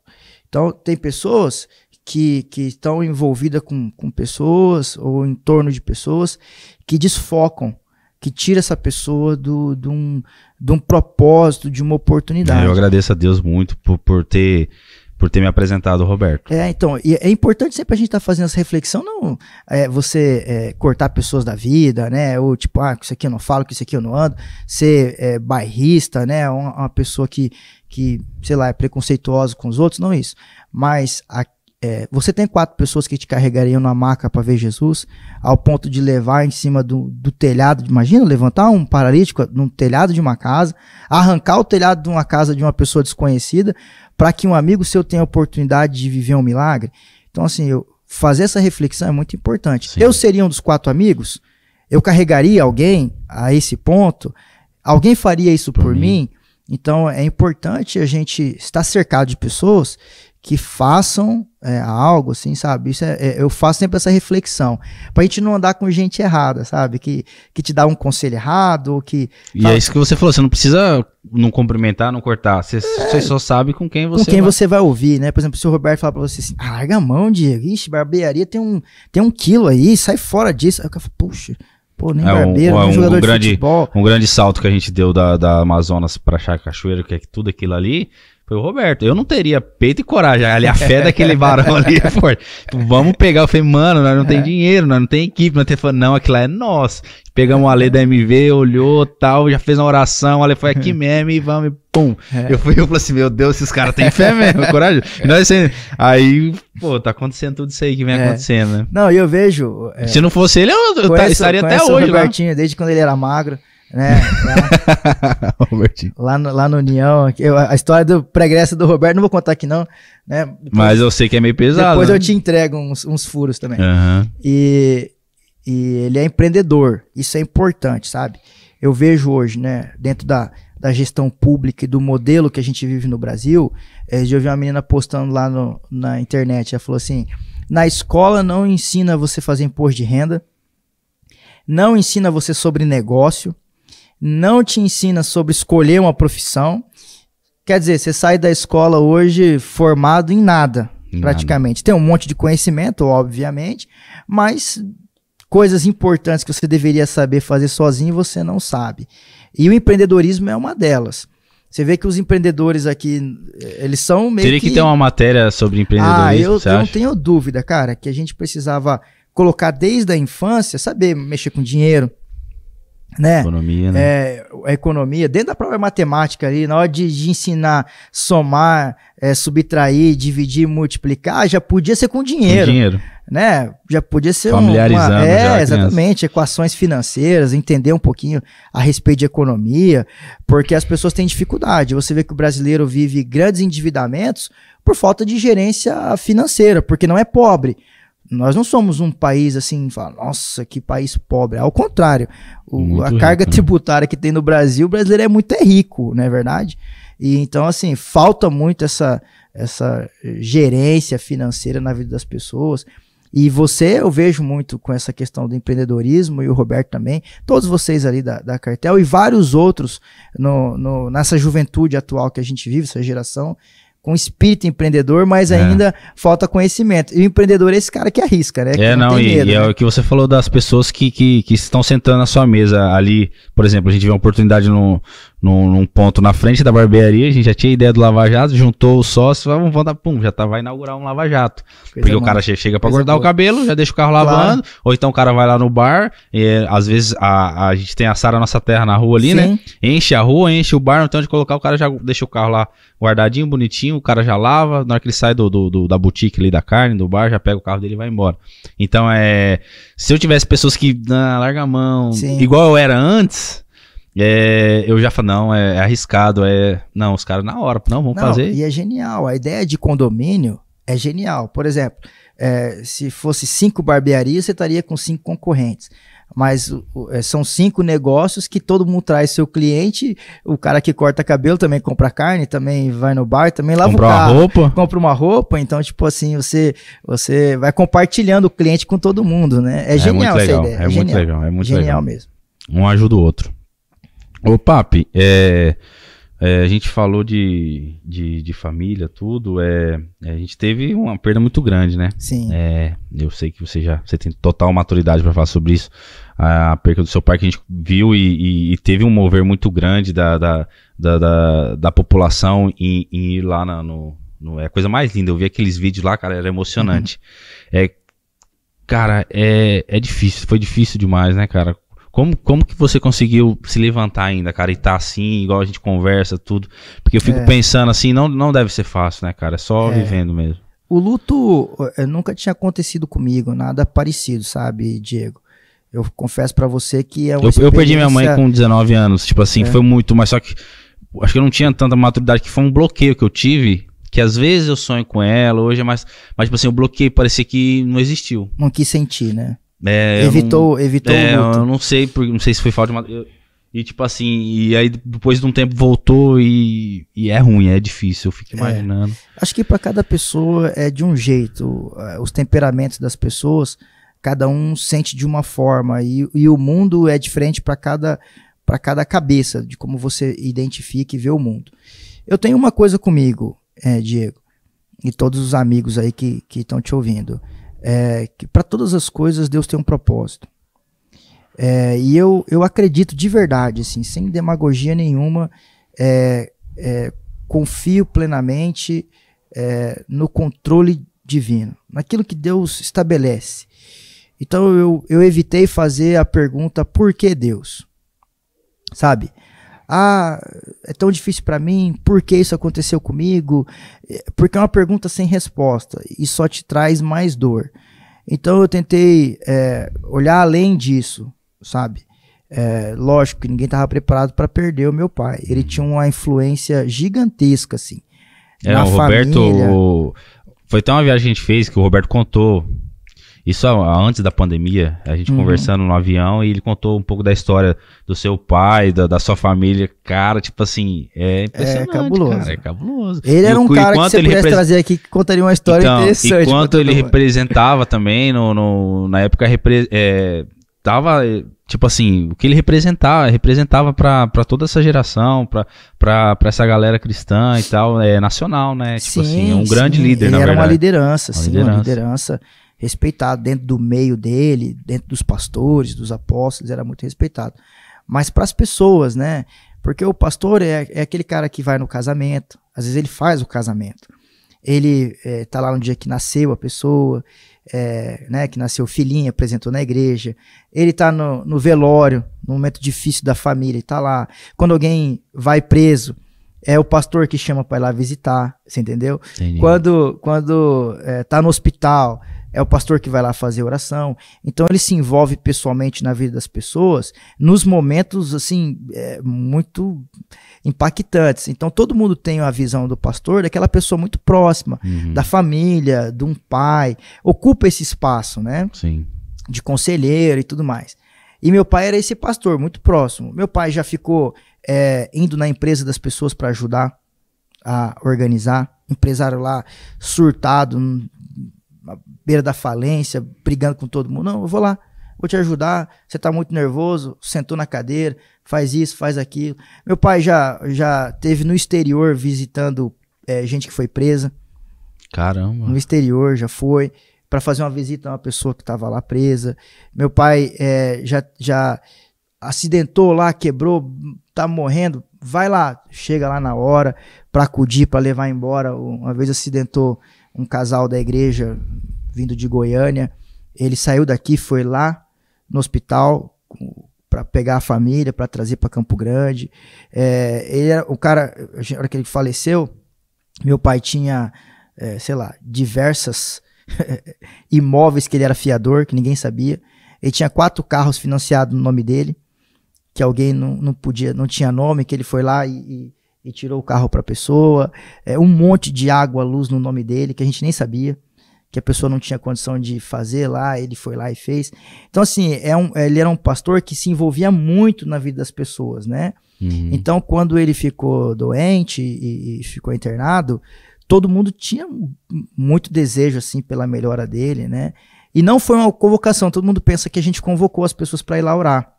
Então tem pessoas que, que estão envolvidas com, com pessoas ou em torno de pessoas que desfocam que tira essa pessoa do, de, um, do um propósito, de uma oportunidade. Eu agradeço a Deus muito por, por ter por ter me apresentado, Roberto. É, então, é importante sempre a gente estar tá fazendo essa reflexão, não é, você é, cortar pessoas da vida, né? Ou tipo, ah, isso aqui eu não falo, isso aqui eu não ando, ser é, bairrista, né? Uma, uma, pessoa que, que, sei lá, é preconceituosa com os outros, não é isso. Mas a, é, você tem quatro pessoas que te carregariam na maca para ver Jesus, ao ponto de levar em cima do, do telhado, imagina, levantar um paralítico num telhado de uma casa, arrancar o telhado de uma casa de uma pessoa desconhecida, para que um amigo seu tenha a oportunidade de viver um milagre. Então, assim, eu, fazer essa reflexão é muito importante. Sim. Eu seria um dos quatro amigos? Eu carregaria alguém a esse ponto? Alguém faria isso por, por mim? mim? Então é importante a gente estar cercado de pessoas que façam é, algo, assim, sabe? Isso é, é, eu faço sempre essa reflexão. Pra gente não andar com gente errada, sabe? Que, que te dá um conselho errado, que. E fala, é isso que você falou, você não precisa não cumprimentar, não cortar. Você, é. você só sabe com quem você. Com quem vai. você vai ouvir, né? Por exemplo, se o Roberto falar pra você assim, ah, larga a mão, Diego, ixi, barbearia tem um, tem um quilo aí, sai fora disso. Aí o cara fala, puxa. Pô, nem é barbeiro, um, nem é um, jogador um grande, de futebol. Um grande salto que a gente deu da, da Amazonas pra Chá cachoeira que é tudo aquilo ali, foi o Roberto. Eu não teria peito e coragem. Ali, a fé daquele barão ali é forte. Tipo, vamos pegar. Eu falei, mano, nós não tem é. dinheiro, nós não tem equipe. Nós tem não, aquilo lá é nosso. Pegamos a lei da MV, olhou tal, já fez uma oração. O Ale foi aqui mesmo e vamos, e pum. É. Eu fui, eu falei assim, meu Deus, esses caras têm é fé mesmo, coragem. E nós, assim, aí, pô, tá acontecendo tudo isso aí que vem é. acontecendo, né? Não, e eu vejo. É, Se não fosse ele, eu, eu estaria conheço até hoje. O Robertinho, lá. desde quando ele era magro né? Lá, lá, no, lá no União. Eu, a história do pregresso do Roberto, não vou contar aqui não, né? Depois, Mas eu sei que é meio pesado. Depois né? eu te entrego uns, uns furos também. Uhum. E, e ele é empreendedor, isso é importante, sabe? Eu vejo hoje, né, dentro da, da gestão pública e do modelo que a gente vive no Brasil, é, eu vi uma menina postando lá no, na internet, ela falou assim, na escola não ensina você fazer imposto de renda, não ensina você sobre negócio, não te ensina sobre escolher uma profissão. Quer dizer, você sai da escola hoje formado em nada, em praticamente. Nada. Tem um monte de conhecimento, obviamente, mas coisas importantes que você deveria saber fazer sozinho você não sabe. E o empreendedorismo é uma delas. Você vê que os empreendedores aqui, eles são meio Teria que... que ter uma matéria sobre empreendedorismo, Ah, eu, eu não tenho dúvida, cara, que a gente precisava colocar desde a infância, saber mexer com dinheiro, né? Economia, né? É, a economia, dentro da própria matemática ali, na hora de, de ensinar somar, é, subtrair, dividir, multiplicar, já podia ser com dinheiro. Com dinheiro. Né? Já podia ser Familiarizando uma, é, exatamente, equações financeiras, entender um pouquinho a respeito de economia, porque as pessoas têm dificuldade. Você vê que o brasileiro vive grandes endividamentos por falta de gerência financeira, porque não é pobre, nós não somos um país assim, fala, nossa, que país pobre. Ao contrário, o, a rico, carga né? tributária que tem no Brasil, o brasileiro é muito é rico, não é verdade? E então, assim, falta muito essa, essa gerência financeira na vida das pessoas. E você, eu vejo muito com essa questão do empreendedorismo e o Roberto também, todos vocês ali da, da Cartel e vários outros no, no, nessa juventude atual que a gente vive, essa geração com espírito empreendedor, mas é. ainda falta conhecimento. E o empreendedor é esse cara que arrisca, né? Que é, não, e, medo, e é né? é o que você falou das pessoas que, que, que, estão sentando na sua mesa ali. Por exemplo, a gente vê uma oportunidade no, num, num, ponto na frente da barbearia, a gente já tinha ideia do Lava Jato, juntou o sócio, vamos, voltar pum, já tá, vai inaugurar um Lava Jato. Coisa Porque o cara chega pra guardar o cabelo, já deixa o carro lavando, claro. ou então o cara vai lá no bar, e, às vezes a, a gente tem a Sara Nossa Terra na rua ali, né? Sim. né? Enche a rua, enche o bar, então de colocar o cara já deixa o carro lá guardadinho, bonitinho, o cara já lava, na hora que ele sai do, do, do da boutique ali da carne, do bar, já pega o carro dele e vai embora. Então é. Se eu tivesse pessoas que ah, larga a mão, Sim. igual eu era antes é, eu já falo, não, é, é arriscado, é. Não, os caras na hora, não, vamos não, fazer. E é genial, a ideia de condomínio é genial. Por exemplo, é, se fosse cinco barbearias, você estaria com cinco concorrentes. Mas é, são cinco negócios que todo mundo traz seu cliente. O cara que corta cabelo também compra carne, também vai no bar, também lava compra o carro, uma roupa. compra uma roupa. Então, tipo assim, você, você vai compartilhando o cliente com todo mundo, né? É, é genial essa ideia. É, é muito legal, é muito genial legal. mesmo. Um ajuda o outro. Ô, Papi, é, é, a gente falou de, de, de, família, tudo. É, é, a gente teve uma perda muito grande, né? Sim. É, eu sei que você já você tem total maturidade para falar sobre isso. A perda do seu pai que a gente viu e, e, e teve um mover muito grande da, da, da, da, da população em, em, ir lá na, no, no, É a coisa mais linda. Eu vi aqueles vídeos lá, cara, era emocionante. Uhum. É, cara, é, é difícil, foi difícil demais, né, cara? Como, como que você conseguiu se levantar ainda, cara, e tá assim, igual a gente conversa, tudo? Porque eu fico é. pensando assim, não, não deve ser fácil, né, cara? É só é. vivendo mesmo. O luto é, nunca tinha acontecido comigo, nada parecido, sabe, Diego? Eu confesso para você que é uma eu, experiência... eu perdi minha mãe com 19 anos, tipo assim, é. foi muito, mas só que acho que eu não tinha tanta maturidade que foi um bloqueio que eu tive, que às vezes eu sonho com ela, hoje é mais, mas tipo assim, o bloqueio parecia que não existiu. Não quis sentir, né? É, evitou, não, evitou é, o luto. Eu não sei, porque não sei se foi falta de uma, e tipo assim, e aí depois de um tempo voltou e, e é ruim, é difícil, eu fico é. imaginando. É, acho que para cada pessoa é de um jeito, é, os temperamentos das pessoas, cada um sente de uma forma e, e o mundo é diferente para cada para cada cabeça, de como você identifica e vê o mundo. Eu tenho uma coisa comigo, é, Diego, e todos os amigos aí que estão te ouvindo é, que para todas as coisas Deus tem um propósito. É, e eu, eu acredito de verdade, assim, sem demagogia nenhuma, é, é confio plenamente é, no controle divino, naquilo que Deus estabelece. Então eu, eu evitei fazer a pergunta por que Deus? Sabe? Ah, é tão difícil para mim, por que isso aconteceu comigo? Porque é uma pergunta sem resposta e só te traz mais dor. Então eu tentei é, olhar além disso, sabe? É, lógico que ninguém estava preparado para perder o meu pai. Ele tinha uma influência gigantesca, assim. É, na o família. Roberto. Foi até uma viagem que a gente fez que o Roberto contou isso antes da pandemia, a gente uhum. conversando no avião e ele contou um pouco da história do seu pai, da, da sua família. Cara, tipo assim, é, é impressionante. É cabuloso. Cara, é cabuloso. Ele e era um cara que você pudesse repre... trazer aqui que contaria uma história então, interessante. E quanto ele representava também, no, no na época, repre... É, tava é, tipo assim, o que ele representava, representava para toda essa geração, para essa galera cristã e tal, é nacional, né? Tipo assim, sim, assim, um sim. grande líder, ele na era uma liderança, uma sim, liderança. uma liderança respeitado dentro do meio dele, dentro dos pastores, dos apóstolos, era muito respeitado. Mas para as pessoas, né? Porque o pastor é, é, aquele cara que vai no casamento, às vezes ele faz o casamento. Ele é, tá lá no dia que nasceu a pessoa, é, né, que nasceu filhinha, apresentou na igreja. Ele tá no, no velório, no momento difícil da família, ele tá lá. Quando alguém vai preso, é o pastor que chama para ir lá visitar, você entendeu? Entendi. Quando quando é, tá no hospital, é o pastor que vai lá fazer oração. Então ele se envolve pessoalmente na vida das pessoas nos momentos assim é, muito impactantes. Então todo mundo tem a visão do pastor daquela pessoa muito próxima, uhum. da família, de um pai, ocupa esse espaço, né? Sim. De conselheiro e tudo mais. E meu pai era esse pastor muito próximo. Meu pai já ficou é, indo na empresa das pessoas para ajudar a organizar. Empresário lá surtado, na beira da falência, brigando com todo mundo. Não, eu vou lá, vou te ajudar. Você está muito nervoso, sentou na cadeira, faz isso, faz aquilo. Meu pai já, já teve no exterior visitando é, gente que foi presa. Caramba. No exterior já foi para fazer uma visita a uma pessoa que estava lá presa. Meu pai é, já, já acidentou lá, quebrou, tá morrendo. Vai lá, chega lá na hora para acudir, para levar embora. Uma vez acidentou um casal da igreja vindo de Goiânia. Ele saiu daqui, foi lá no hospital para pegar a família, para trazer para Campo Grande. É, ele era o cara, na hora que ele faleceu, meu pai tinha, é, sei lá, diversas imóveis que ele era fiador, que ninguém sabia. Ele tinha quatro carros financiados no nome dele, que alguém não, não podia, não tinha nome, que ele foi lá e, e e tirou o carro para a pessoa. É, um monte de água, luz no nome dele, que a gente nem sabia, que a pessoa não tinha condição de fazer lá, ele foi lá e fez. Então, assim, é um, é, ele era um pastor que se envolvia muito na vida das pessoas, né? Uhum. Então, quando ele ficou doente e, e ficou internado, todo mundo tinha muito desejo, assim, pela melhora dele, né? E não foi uma convocação, todo mundo pensa que a gente convocou as pessoas para ir lá orar.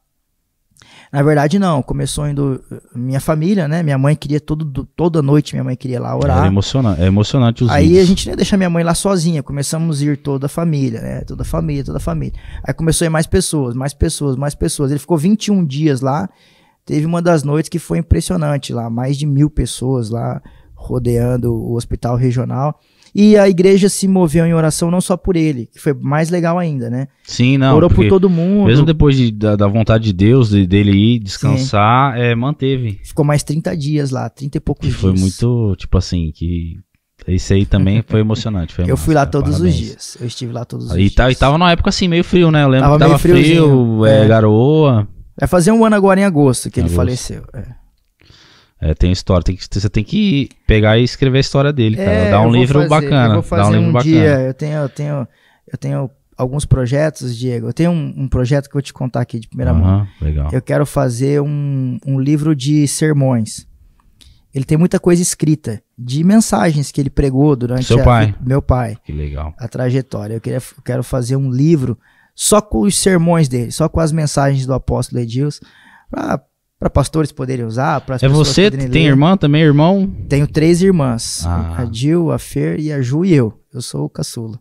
Na verdade, não. Começou indo uh, minha família, né? Minha mãe queria todo, toda noite, minha mãe queria lá orar. Era emocionante, é emocionante os Aí vídeos. a gente não ia deixar minha mãe lá sozinha. Começamos a ir toda a família, né? Toda a família, toda a família. Aí começou a ir mais pessoas, mais pessoas, mais pessoas. Ele ficou 21 dias lá. Teve uma das noites que foi impressionante lá. Mais de mil pessoas lá rodeando o hospital regional. E a igreja se moveu em oração não só por ele, que foi mais legal ainda, né? Sim, não. Orou por todo mundo. Mesmo depois de, da, da, vontade de Deus, de, dele ir descansar, é, manteve. Ficou mais 30 dias lá, 30 e poucos que dias. Foi muito, tipo assim, que isso aí também foi emocionante. Foi eu massa, fui lá todos parabéns. os dias. Eu estive lá todos os e dias. e tava numa época assim, meio frio, né? Eu lembro tava que tava frio, é, é, garoa. É fazer um ano agora em agosto que ele faleceu. É. É, tem história, tem que, você tem que pegar e escrever a história dele, cara. É, dá um livro fazer, bacana. Eu vou fazer dá um, livro bacana. eu tenho, eu tenho, eu tenho alguns projetos, Diego. Eu tenho um, um projeto que eu vou te contar aqui de primeira mão. Legal. Eu quero fazer um, um livro de sermões. Ele tem muita coisa escrita de mensagens que ele pregou durante Seu a, pai. meu pai. Que legal. A trajetória. Eu, queria, eu quero fazer um livro só com os sermões dele, só com as mensagens do apóstolo Edilson, Pra, ah, para pastores poderem usar, para as é pessoas você poderem tem irmã também, irmão? Tenho três irmãs, ah. a Dil, a Fer e a Ju e eu. Eu sou o caçula.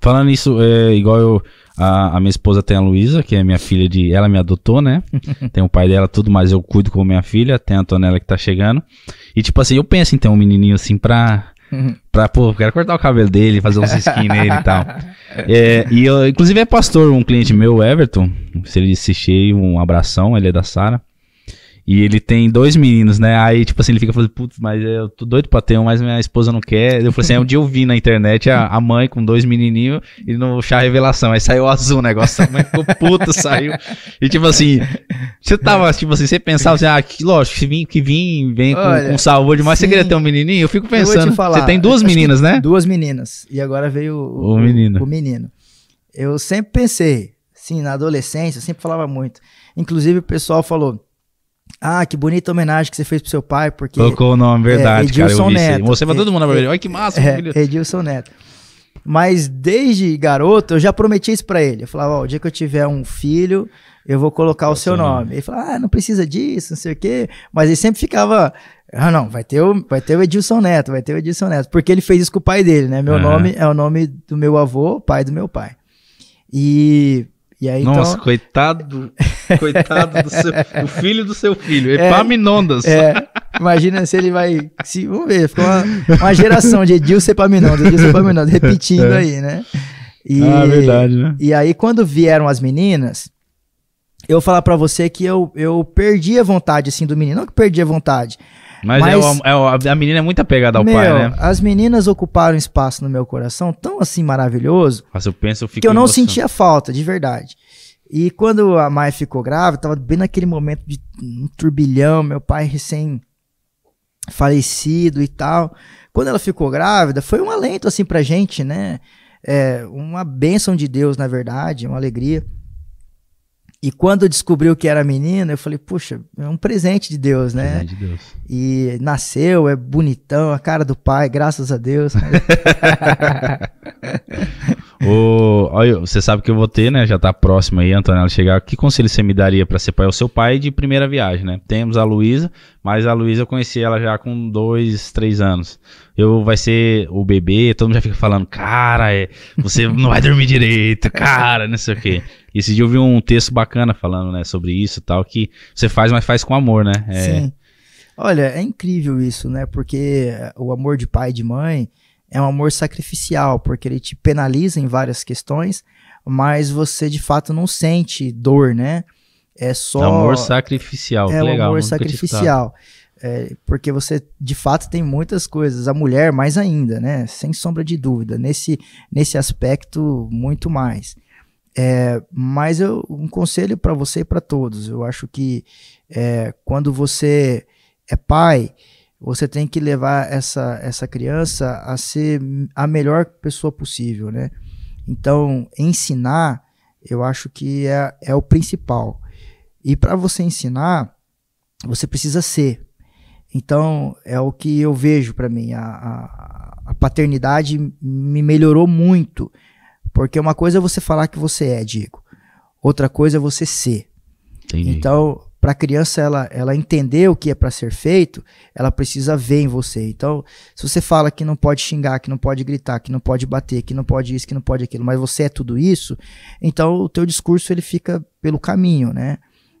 Falando nisso, é, igual eu, a, a, minha esposa tem a Luísa, que é minha filha de. Ela me adotou, né? tem o pai dela, tudo, mas eu cuido com minha filha. Tem a Antonella que tá chegando. E, tipo assim, eu penso em ter um menininho assim pra. pra, pô, quero cortar o cabelo dele, fazer uns skin nele e tal. É, e eu, inclusive, é pastor, um cliente meu, Everton. Se ele assistir, um abração, ele é da Sara. E ele tem dois meninos, né? Aí, tipo assim, ele fica falando, putz, mas eu tô doido pra ter um, mas minha esposa não quer. Eu falei assim, é um dia eu vi na internet a, a mãe com dois menininhos e no chá revelação. Aí saiu azul o negócio, a mãe ficou puta, saiu. E tipo assim, você tava, tipo assim, você pensava assim, ah, que lógico, que vim, que vim, vem com, com sabor demais, sim. você queria ter um menininho? Eu fico pensando, eu falar, você tem duas meninas, né? Duas meninas. E agora veio o, o menino. O, o menino. Eu sempre pensei, sim, na adolescência, eu sempre falava muito. Inclusive o pessoal falou ah, que bonita homenagem que você fez pro seu pai, porque. Colocou o nome, é, verdade, é, Edilson cara. Neto. Você vai todo mundo na barbearia. Olha que é, massa, é, filho. Edilson Neto. Mas desde garoto, eu já prometi isso pra ele. Eu falava, ó, o dia que eu tiver um filho, eu vou colocar o, o seu nome. nome. Ele falava, ah, não precisa disso, não sei o quê. Mas ele sempre ficava. Ah, não, vai ter, o, vai ter o Edilson Neto, vai ter o Edilson Neto. Porque ele fez isso com o pai dele, né? Meu nome é o nome do meu avô, pai do meu pai. E e aí, Nossa, então... coitado, coitado do seu, o filho do seu filho, é é. Epaminondas. É, é, imagina se ele vai, se, vamos ver, ficou uma, uma geração de Edilson Epaminondas, Edilson Epaminondas, é. repetindo é. aí, né? E, ah, verdade, né? E aí quando vieram as meninas, eu vou falar para você que eu, eu perdi a vontade, assim, do menino, não que perdi a vontade, mas, Mas é o, é o, a menina é muito apegada ao meu, pai, né? As meninas ocuparam espaço no meu coração tão assim maravilhoso. Mas eu penso, eu fico. Que eu não emoção. sentia falta, de verdade. E quando a mãe ficou grávida, tava bem naquele momento de um turbilhão, meu pai recém falecido e tal. Quando ela ficou grávida, foi um alento assim pra gente, né? É, uma bênção de Deus, na verdade, uma alegria. E quando descobriu que era menino, eu falei, puxa, é um presente de Deus, né? Presente de Deus. E nasceu, é bonitão, a cara do pai, graças a Deus. o, né? olha, você sabe que eu vou ter, né? Já tá próximo aí, Antonella chegar. Que conselho você me daria para ser pai? É o seu pai de primeira viagem, né? Temos a Luísa, mas a Luísa eu conheci ela já com dois, três anos. Eu vai ser o bebê, todo mundo já fica falando, cara, é, você não vai dormir direito, cara, não sei o quê. E esse dia eu vi um texto bacana falando, né, sobre isso e tal, que você faz, mas faz com amor, né? É... Sim. Olha, é incrível isso, né? Porque eh, o amor de pai e de mãe é um amor sacrificial, porque ele te penaliza em várias questões, mas você de fato não sente dor, né? É só. É amor sacrificial, é que legal. Amor sacrificial. É, porque você de fato tem muitas coisas. A mulher, mais ainda, né? Sem sombra de dúvida. Nesse, nesse aspecto, muito mais. É, mas eu, um conselho para você e para todos. Eu acho que é, quando você é pai, você tem que levar essa, essa criança a ser a melhor pessoa possível, né? Então, ensinar, eu acho que é, é o principal. E para você ensinar, você precisa ser. Então, é o que eu vejo para mim. A, a, a paternidade me melhorou muito porque uma coisa é você falar que você é, Diego. Outra coisa é você ser. Entendi. Então, para a criança ela, ela entender o que é para ser feito, ela precisa ver em você. Então, se você fala que não pode xingar, que não pode gritar, que não pode bater, que não pode isso, que não pode aquilo, mas você é tudo isso, então o teu discurso ele fica pelo caminho, né?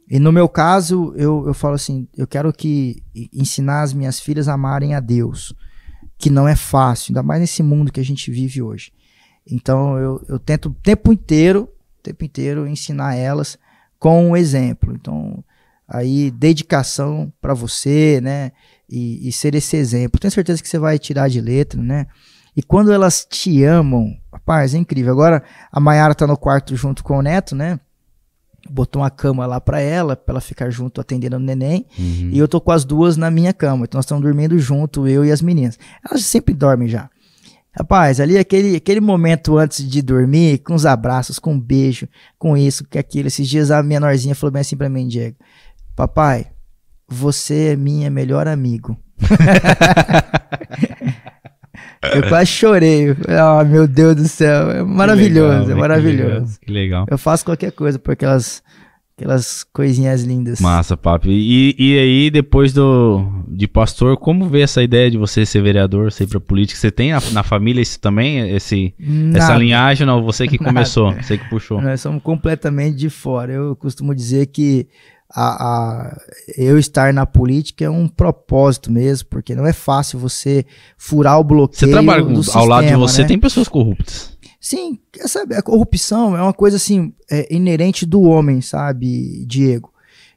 E no meu caso, eu, eu falo assim, eu quero que ensinar as minhas filhas a amarem a Deus, que não é fácil, ainda mais nesse mundo que a gente vive hoje. Então eu, eu tento o tempo inteiro, tempo inteiro ensinar elas com o um exemplo. Então aí dedicação para você, né? E, e, ser esse exemplo. Tenho certeza que você vai tirar de letra, né? E quando elas te amam, rapaz, é incrível. Agora a Mayara tá no quarto junto com o neto, né? Botou uma cama lá para ela, para ela ficar junto atendendo o neném. Uhum. E eu tô com as duas na minha cama. Então nós estamos dormindo junto, eu e as meninas. Elas sempre dormem já. Rapaz, ali aquele, aquele momento antes de dormir, com os abraços, com um beijo, com isso, com aquilo. Esses dias a menorzinha falou bem assim pra mim, Diego: Papai, você é minha melhor amigo. Eu quase chorei. Ah, meu Deus do céu. É maravilhoso, legal, é maravilhoso. Que legal. Eu faço qualquer coisa porque elas Aquelas coisinhas lindas. Massa, papo. E, e aí, depois do de pastor, como vê essa ideia de você ser vereador, ser para política? Você tem na, na, família isso também? Esse, essa linhagem? Não, você que começou, Nada. você que puxou. Nós somos completamente de fora. Eu costumo dizer que a, a, eu estar na política é um propósito mesmo, porque não é fácil você furar o bloqueio. Você trabalha com, ao lado de você né? tem pessoas corruptas. Sim, sabe, a corrupção é uma coisa assim, é, inerente do homem, sabe, Diego?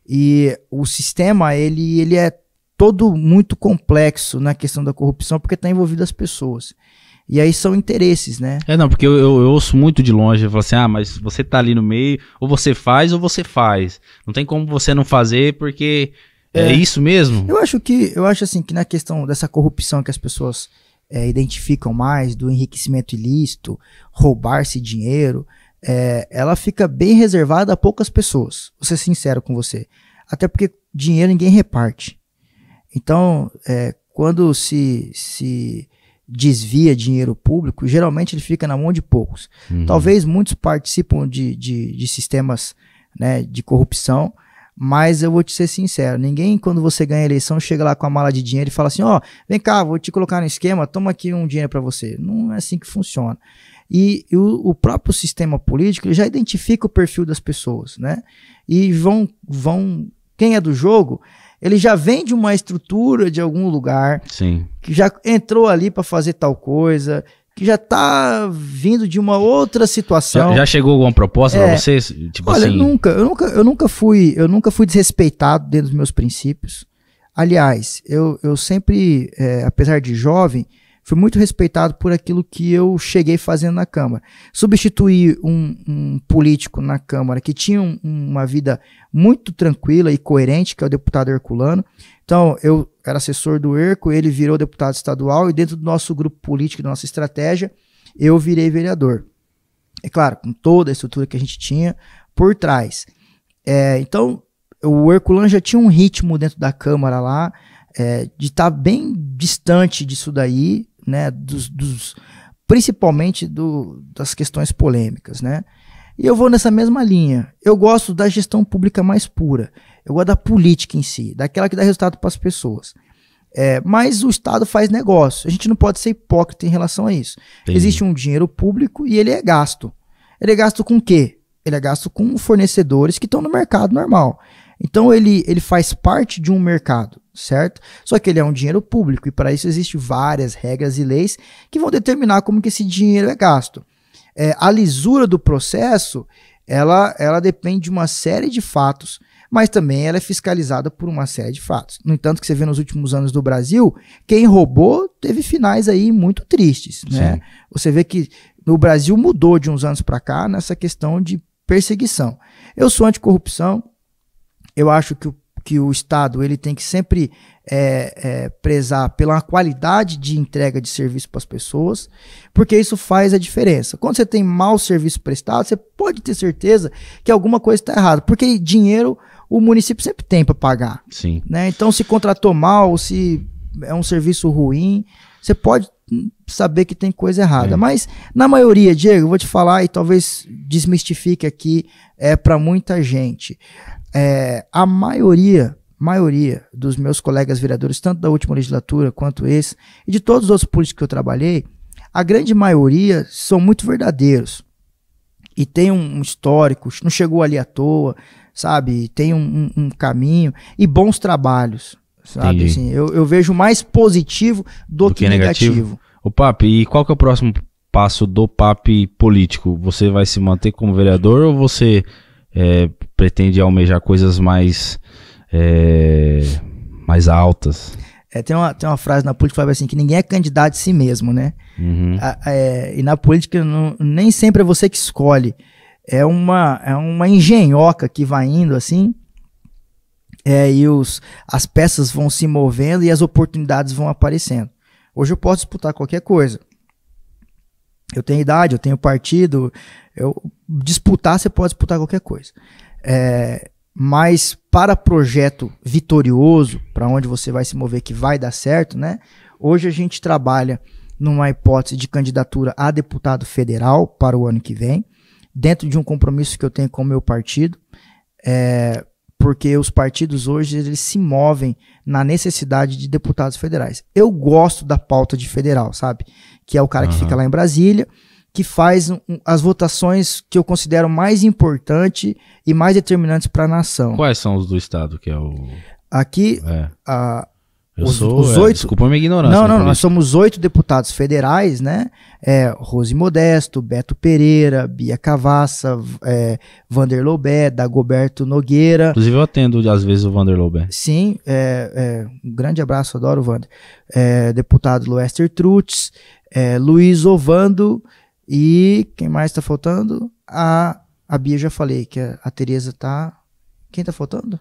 E o sistema, ele, ele é todo muito complexo na questão da corrupção, porque está envolvido as pessoas. E aí são interesses, né? É, não, porque eu, eu, eu ouço muito de longe, eu falo assim, ah, mas você tá ali no meio, ou você faz ou você faz. Não tem como você não fazer, porque é, é isso mesmo. Eu acho que, eu acho assim, que na questão dessa corrupção que as pessoas é, identificam mais, do enriquecimento ilícito, roubar-se dinheiro, é, ela fica bem reservada a poucas pessoas. Vou ser sincero com você. Até porque dinheiro ninguém reparte. Então, é, quando se, se desvia dinheiro público, geralmente ele fica na mão de poucos. Uhum. Talvez muitos participam de, de, de sistemas né, de corrupção, mas eu vou te ser sincero, ninguém quando você ganha a eleição chega lá com a mala de dinheiro e fala assim, ó, oh, vem cá, vou te colocar no esquema, toma aqui um dinheiro para você. Não é assim que funciona. E, o, o, próprio sistema político já identifica o perfil das pessoas, né? E vão, vão, quem é do jogo, ele já vem de uma estrutura de algum lugar, Sim. que já entrou ali para fazer tal coisa, que já tá vindo de uma outra situação. Já, já chegou alguma proposta é, para vocês? Tipo olha, assim... nunca, eu nunca, eu nunca fui, eu nunca fui desrespeitado dentro dos meus princípios. Aliás, eu, eu sempre, é, apesar de jovem, fui muito respeitado por aquilo que eu cheguei fazendo na Câmara. Substituir um, um político na Câmara que tinha um, uma vida muito tranquila e coerente, que é o deputado Herculano, então, eu era assessor do ERCO, ele virou deputado estadual e dentro do nosso grupo político, da nossa estratégia, eu virei vereador. É claro, com toda a estrutura que a gente tinha por trás. É, então, o Herculano já tinha um ritmo dentro da Câmara lá, é, de estar tá bem distante disso daí, né, dos, dos principalmente do, das questões polêmicas, né? E eu vou nessa mesma linha. Eu gosto da gestão pública mais pura. Eu gosto da política em si, daquela que dá resultado para as pessoas. É, mas o Estado faz negócio. A gente não pode ser hipócrita em relação a isso. Existe um dinheiro público e ele é gasto. Ele é gasto com o quê? Ele é gasto com fornecedores que estão no mercado normal. Então ele, ele faz parte de um mercado, certo? Só que ele é um dinheiro público e para isso existem várias regras e leis que vão determinar como que esse dinheiro é gasto. É, a lisura do processo ela, ela depende de uma série de fatos mas também ela é fiscalizada por uma série de fatos. No entanto, que você vê nos últimos anos do Brasil, quem roubou teve finais aí muito tristes, né? Você vê que no Brasil mudou de uns anos para cá nessa questão de perseguição. Eu sou anticorrupção, eu acho que o que o Estado ele tem que sempre é, é, prezar pela qualidade de entrega de serviço para as pessoas, porque isso faz a diferença. Quando você tem mau serviço prestado, você pode ter certeza que alguma coisa está errada, porque dinheiro o município sempre tem para pagar. Sim. Né? Então, se contratou mal, se é um serviço ruim, você pode saber que tem coisa errada. É. Mas, na maioria, Diego, eu vou te falar e talvez desmistifique aqui é, para muita gente. É, a maioria, maioria dos meus colegas vereadores, tanto da última legislatura quanto esse, e de todos os outros políticos que eu trabalhei, a grande maioria são muito verdadeiros. E tem um histórico, não chegou ali à toa, sabe? Tem um, um caminho e bons trabalhos, sabe? Assim, eu, eu, vejo mais positivo do, do que, que, negativo. O Papi, e qual que é o próximo passo do PAP político? Você vai se manter como vereador ou você é, pretende almejar coisas mais, é, mais altas? É, tem, uma, tem uma frase na política que fala assim, que ninguém é candidato de si mesmo, né? Uhum. A, a, é, e na política não, nem sempre é você que escolhe é uma, é uma engenhoca que vai indo assim. É, e os, as peças vão se movendo e as oportunidades vão aparecendo. Hoje eu posso disputar qualquer coisa. Eu tenho idade, eu tenho partido, eu disputar você pode disputar qualquer coisa. É, mas para projeto vitorioso, para onde você vai se mover que vai dar certo, né? Hoje a gente trabalha numa hipótese de candidatura a deputado federal para o ano que vem dentro de um compromisso que eu tenho com o meu partido, é, porque os partidos hoje eles se movem na necessidade de deputados federais. Eu gosto da pauta de federal, sabe? Que é o cara uhum. que fica lá em Brasília, que faz um, as votações que eu considero mais importante e mais determinantes para a nação. Quais são os do estado que é o Aqui, é. A, eu os, sou, os é, oito. Desculpa a minha ignorância. Não, não, nós somos oito deputados federais, né? É, Rose Modesto, Beto Pereira, Bia Cavassa, é, Vander Lobé, Dagoberto Nogueira. Inclusive eu atendo às vezes o Vander Lobé. Sim, é, é, um grande abraço, adoro o Vander. É, deputado Lester Trutz, é, Luiz Ovando e quem mais está faltando? A, a Bia já falei, que a, a Tereza tá. Quem está faltando?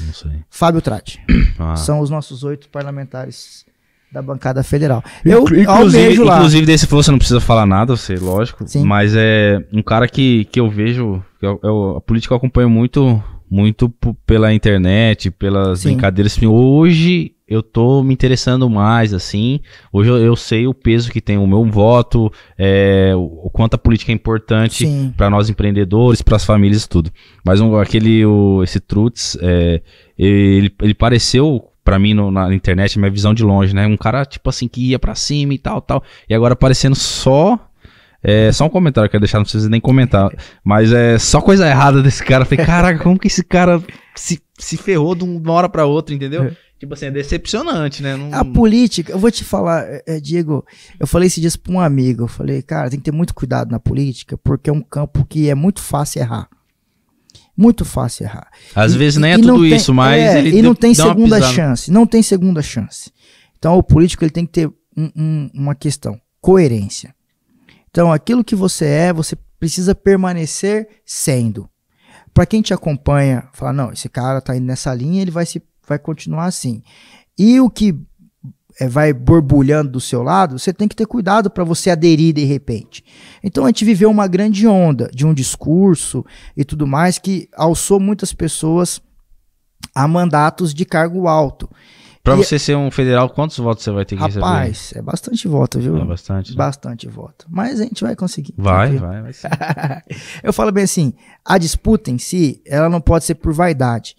Não sei. Fábio Tratti. Ah. São os nossos oito parlamentares da bancada federal. Eu inclusive, almejo lá. Inclusive, desse falou, você não precisa falar nada, você, lógico. Sim. Mas é um cara que, que eu vejo, que eu, eu, a política eu acompanho muito, muito pela internet, pelas Sim. brincadeiras. Assim, hoje eu tô me interessando mais, assim. Hoje eu, eu, sei o peso que tem o meu voto, é, o, o quanto a política é importante para nós empreendedores, para as famílias e tudo. Mas um, aquele, o, esse Trutz, é, ele, ele pareceu para mim no, na internet, minha visão de longe, né? Um cara, tipo assim, que ia para cima e tal, tal. E agora aparecendo só é, só um comentário que eu quero deixar, não precisa nem comentar. Mas é só coisa errada desse cara. Eu falei, caraca, como que esse cara se, se ferrou de uma hora para outra, entendeu? É. Tipo assim, é decepcionante, né? Não... A política, eu vou te falar, é, é Diego, eu falei esse dias para um amigo, eu falei, cara, tem que ter muito cuidado na política, porque é um campo que é muito fácil errar. Muito fácil errar. Às e, vezes nem é tudo tem, isso, mas é, ele E não tem segunda chance, não tem segunda chance. Então o político ele tem que ter um, um, uma questão, coerência. Então aquilo que você é, você precisa permanecer sendo. Para quem te acompanha, fala, não, esse cara tá indo nessa linha, ele vai se vai continuar assim. E o que é, vai borbulhando do seu lado, você tem que ter cuidado para você aderir de repente. Então a gente viveu uma grande onda de um discurso e tudo mais que alçou muitas pessoas a mandatos de cargo alto. Para você ser um federal, quantos votos você vai ter que rapaz, receber? Rapaz, é bastante voto, viu? É bastante. Né? Bastante voto. Mas a gente vai conseguir. Vai, vai, vai. Eu falo bem assim: a disputa em si, ela não pode ser por vaidade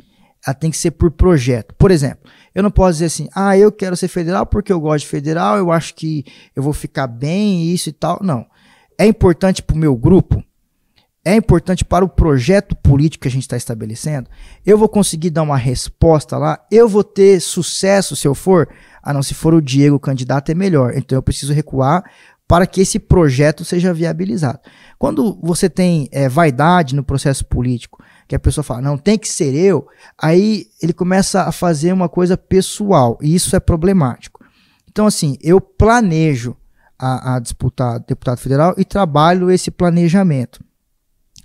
ela tem que ser por projeto. Por exemplo, eu não posso dizer assim, ah, eu quero ser federal porque eu gosto de federal, eu acho que eu vou ficar bem, isso e tal. Não. É importante para o meu grupo, é importante para o projeto político que a gente está estabelecendo. Eu vou conseguir dar uma resposta lá, eu vou ter sucesso se eu for. Ah, não, se for o Diego o candidato é melhor. Então eu preciso recuar para que esse projeto seja viabilizado. Quando você tem é, vaidade no processo político, que a pessoa fala, não, tem que ser eu, aí ele começa a fazer uma coisa pessoal, e isso é problemático. Então, assim, eu planejo a, a disputar deputado federal e trabalho esse planejamento.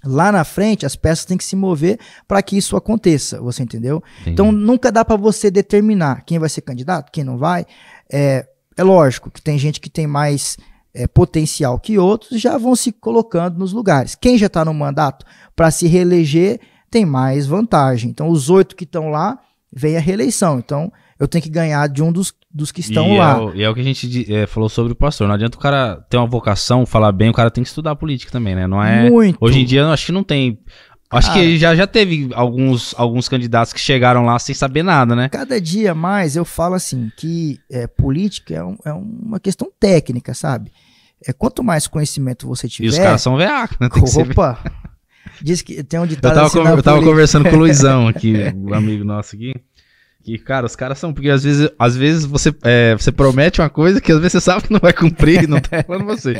Lá na frente, as peças têm que se mover para que isso aconteça, você entendeu? Então, nunca dá para você determinar quem vai ser candidato, quem não vai. É, é lógico que tem gente que tem mais é, potencial que outros já vão se colocando nos lugares. Quem já está no mandato para se reeleger tem mais vantagem. Então, os oito que estão lá, vem a reeleição. Então, eu tenho que ganhar de um dos, dos que estão e é lá. É o, e é o que a gente é, falou sobre o pastor. Não adianta o cara ter uma vocação, falar bem, o cara tem que estudar política também, né? Não é. Muito. Hoje em dia, acho que não tem. Acho ah, que já, já teve alguns, alguns candidatos que chegaram lá sem saber nada, né? Cada dia mais eu falo assim que é, política é, um, é uma questão técnica, sabe? É, quanto mais conhecimento você tiver. E os caras são veacos, né? Tem opa! Diz que tem um ditado. Eu tava, assim com, eu tava conversando com o Luizão aqui, um amigo nosso aqui. Que, cara, os caras são. Porque às vezes, às vezes você, é, você promete uma coisa que às vezes você sabe que não vai cumprir, não tá falando você.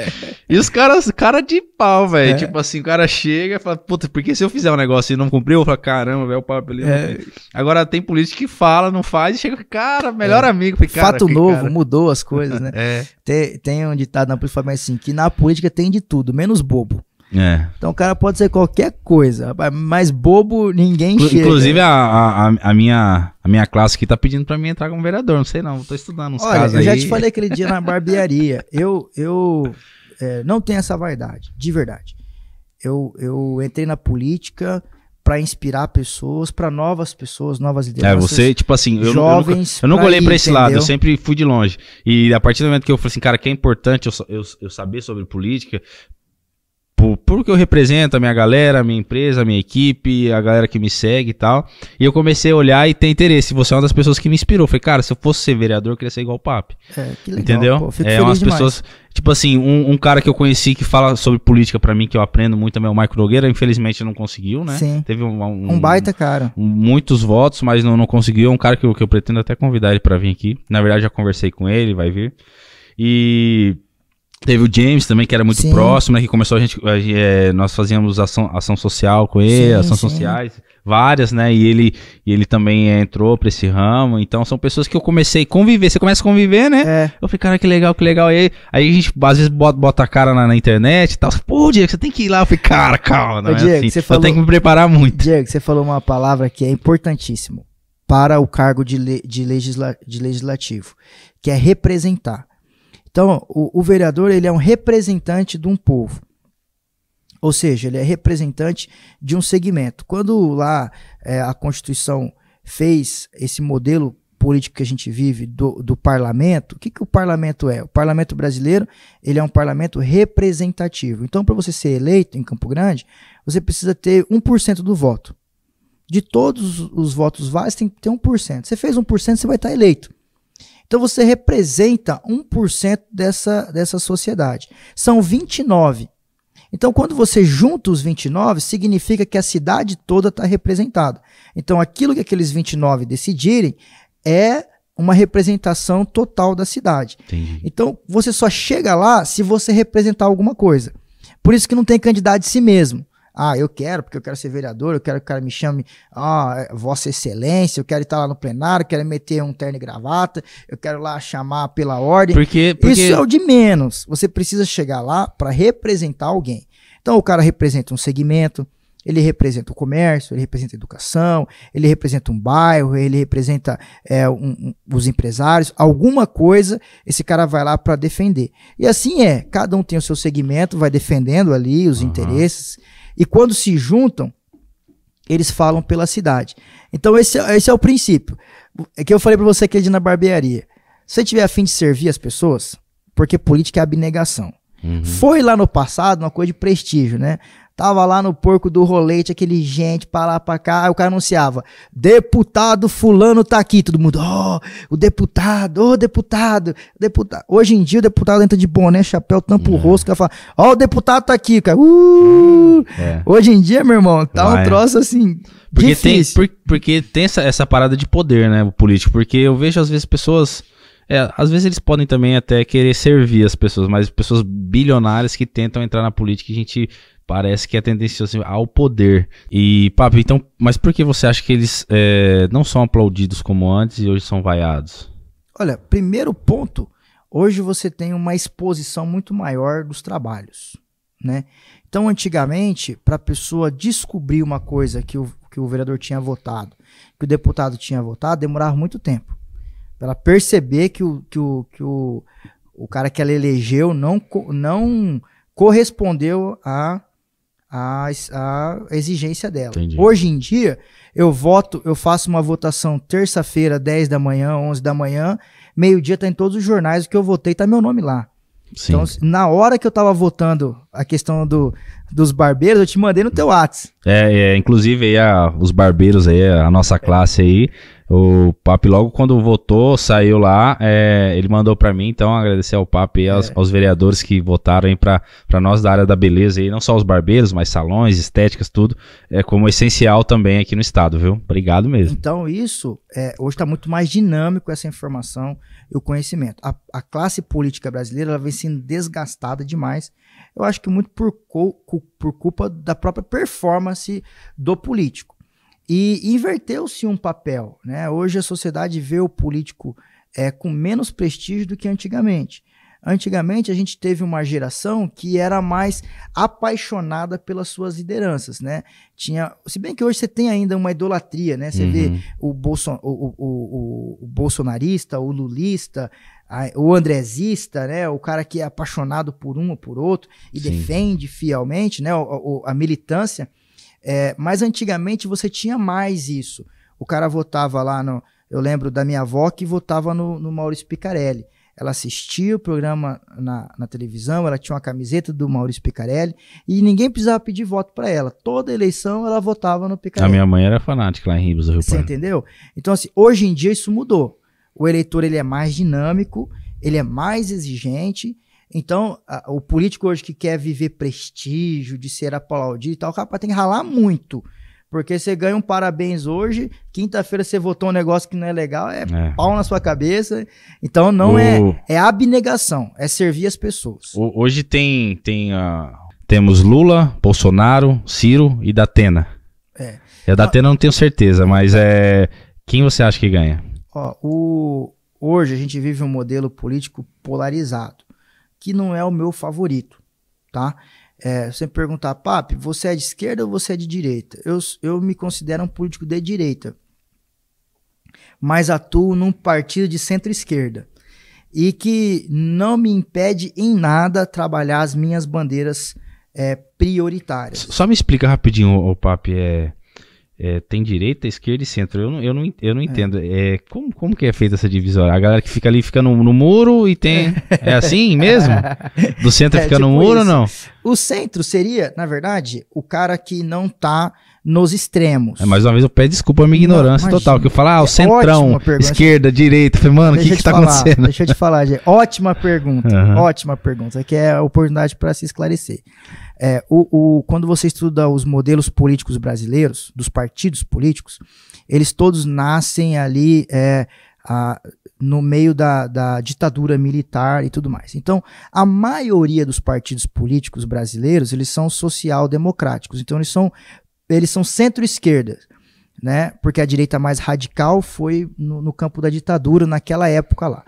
E os caras, cara de pau, velho. É. Tipo assim, o cara chega e fala, puta, porque se eu fizer um negócio e não cumpriu, eu falo, caramba, velho, o papo ali. É. Agora tem político que fala, não faz, e chega, cara, melhor é. amigo. Porque, cara, Fato que, novo, cara... mudou as coisas, né? É. tem, tem um ditado na política assim, que na política tem de tudo, menos bobo. É. Então o cara pode ser qualquer coisa, mas bobo ninguém chega. Inclusive a, a, a, minha, a minha classe aqui tá pedindo para mim entrar como vereador, não sei não, tô estudando uns Olha, casos eu já te falei aquele dia na barbearia, eu, eu é, não tenho essa vaidade, de verdade. Eu, eu entrei na política para inspirar pessoas, para novas pessoas, novas ideias É, você, tipo assim, eu, jovens eu, não eu nunca olhei para esse entendeu? lado, eu sempre fui de longe. E a partir do momento que eu falei assim, cara, que é importante eu, eu, eu saber sobre política, porque tipo, por que eu represento a minha galera, a minha empresa, a minha equipe, a galera que me segue e tal. E eu comecei a olhar e ter interesse. Você é uma das pessoas que me inspirou. falei, cara, se eu fosse ser vereador, eu queria ser igual o Papi. É, que legal, Entendeu? Pô, fico é, feliz umas demais. pessoas. Tipo assim, um, um, cara que eu conheci que fala sobre política para mim, que eu aprendo muito também, é o Maico Nogueira, infelizmente não conseguiu, né? Sim. Teve um. Um, um baita cara. Um, muitos votos, mas não, não conseguiu. É um cara que eu, que eu pretendo até convidar ele para vir aqui. Na verdade, já conversei com ele, vai vir. E Teve o James também, que era muito sim. próximo, né? Que começou a gente. A, é, nós fazíamos ação, ação social com ele, ações sociais, várias, né? E ele, e ele também é, entrou pra esse ramo. Então são pessoas que eu comecei a conviver. Você começa a conviver, né? É. Eu falei, cara, que legal, que legal. E aí, aí a gente às vezes bota, bota a cara na, na, internet e tal. Pô, Diego, você tem que ir lá. Eu falei, cara, calma. Não Ô, é Diego, assim. você falou, eu tenho que me preparar muito. Diego, você falou uma palavra que é importantíssimo para o cargo de, le, de, legisla, de legislativo, que é representar. Então, o, o, vereador ele é um representante de um povo. Ou seja, ele é representante de um segmento. Quando lá é, a Constituição fez esse modelo político que a gente vive do, do parlamento, o que, que o parlamento é? O parlamento brasileiro ele é um parlamento representativo. Então, para você ser eleito em Campo Grande, você precisa ter 1% do voto. De todos os votos válidos, tem que ter 1%. Você fez 1%, você vai estar eleito. Então você representa 1% dessa, dessa sociedade. São 29. Então, quando você junta os 29, significa que a cidade toda está representada. Então, aquilo que aqueles 29 decidirem é uma representação total da cidade. Entendi. Então, você só chega lá se você representar alguma coisa. Por isso que não tem candidato de si mesmo. Ah, eu quero, porque eu quero ser vereador, eu quero que o cara me chame, ah, Vossa Excelência, eu quero estar lá no plenário, eu quero meter um terno e gravata, eu quero lá chamar pela ordem. Porque, porque... Isso é o de menos. Você precisa chegar lá para representar alguém. Então, o cara representa um segmento, ele representa o comércio, ele representa a educação, ele representa um bairro, ele representa é, um, um, os empresários, alguma coisa esse cara vai lá para defender. E assim é, cada um tem o seu segmento, vai defendendo ali os uhum. interesses. E quando se juntam, eles falam pela cidade. Então, esse, esse é o princípio. É que eu falei para você que é de na barbearia. Se você tiver afim de servir as pessoas, porque política é abnegação. Uhum. Foi lá no passado uma coisa de prestígio, né? Tava lá no porco do rolete, aquele gente pra lá, pra cá. Aí o cara anunciava: deputado fulano tá aqui. Todo mundo, ó, oh, o deputado, ô oh, deputado, deputado. Hoje em dia o deputado entra de boné, chapéu, tampa o é. rosto, cara fala: ó, oh, o deputado tá aqui, cara. Uh! Hum, é. Hoje em dia, meu irmão, tá Vai. um é. troço assim. Porque difícil. tem, por, porque tem essa, essa parada de poder, né, o político. Porque eu vejo às vezes pessoas é, às vezes eles podem também até querer servir as pessoas, mas pessoas bilionárias que tentam entrar na política, a gente parece que é tendencioso ao poder. E, Papo, então, mas por que você acha que eles é, não são aplaudidos como antes e hoje são vaiados? Olha, primeiro ponto, hoje você tem uma exposição muito maior dos trabalhos, né? Então, antigamente, para a pessoa descobrir uma coisa que o, que o vereador tinha votado, que o deputado tinha votado, demorava muito tempo ela perceber que o, que o, que o, o cara que ela elegeu não, não correspondeu à a, a, a, exigência dela. Entendi. Hoje em dia, eu voto, eu faço uma votação terça-feira, 10 da manhã, 11 da manhã, meio-dia tá em todos os jornais o que eu votei, tá meu nome lá. Sim. Então, na hora que eu tava votando a questão do, dos barbeiros, eu te mandei no teu Whats. É, é inclusive aí a, os barbeiros aí, a nossa classe aí, o Papi logo quando votou, saiu lá, é, ele mandou para mim, então agradecer ao Papi e aos, é. aos vereadores que votaram aí para nós da área da beleza aí, não só os barbeiros, mas salões, estéticas, tudo, é como essencial também aqui no estado, viu? Obrigado mesmo. Então isso, é, hoje está muito mais dinâmico essa informação e o conhecimento. A, a classe política brasileira, ela vem sendo desgastada demais eu acho que muito por, por culpa da própria performance do político. E inverteu-se um papel. Né? Hoje a sociedade vê o político é, com menos prestígio do que antigamente. Antigamente a gente teve uma geração que era mais apaixonada pelas suas lideranças, né? Tinha, se bem que hoje você tem ainda uma idolatria, né? Você uhum. vê o, Bolson, o, o, o, o bolsonarista, o lulista, o andrezista, né? O cara que é apaixonado por um ou por outro e Sim. defende fielmente, né? O, o, a militância. É, mas antigamente você tinha mais isso. O cara votava lá no. Eu lembro da minha avó que votava no, no Maurício Picarelli. Ela assistia o programa na, na, televisão, ela tinha uma camiseta do Maurício Picarelli e ninguém precisava pedir voto para ela. Toda eleição ela votava no Picarelli. A minha mãe era fanática lá em Ribos do Rio Você entendeu? Então, assim, hoje em dia isso mudou o eleitor ele é mais dinâmico, ele é mais exigente. Então, a, o político hoje que quer viver prestígio, de ser aplaudido e tal, o tem que ralar muito. Porque você ganha um parabéns hoje, quinta-feira você votou um negócio que não é legal, é, é. pau na sua cabeça. Então não o... é é abnegação, é servir as pessoas. O, hoje tem tem uh, temos Lula, Bolsonaro, Ciro e Datena. É. E Datena não tenho certeza, mas é quem você acha que ganha? Ó, o, hoje a gente vive um modelo político polarizado, que não é o meu favorito, tá? É, sempre perguntar, papi, você é de esquerda ou você é de direita? Eu, eu me considero um político de direita, mas atuo num partido de centro-esquerda e que não me impede em nada trabalhar as minhas bandeiras é, prioritárias. Só me explica rapidinho, o Papi, é é, tem direita, esquerda e centro. Eu não, eu não, eu não é. entendo. É. é. como, como que é feita essa divisória A galera que fica ali fica no, no muro e tem. É, é assim mesmo? Do centro é, fica tipo no muro isso. ou não? O centro seria, na verdade, o cara que não tá nos extremos. É, mais uma vez eu peço desculpa a minha ignorância Não, total, que eu falo, ah, o é centrão, esquerda, direita, falei, mano, o que que tá falar, acontecendo? Deixa eu te falar, ótima pergunta, uhum. ótima pergunta, Aqui é a oportunidade para se esclarecer. É, o, o, quando você estuda os modelos políticos brasileiros, dos partidos políticos, eles todos nascem ali é, a, no meio da, da ditadura militar e tudo mais. Então, a maioria dos partidos políticos brasileiros, eles são social-democráticos. Então, eles são eles são centro-esquerda, né? Porque a direita mais radical foi no, no campo da ditadura naquela época lá.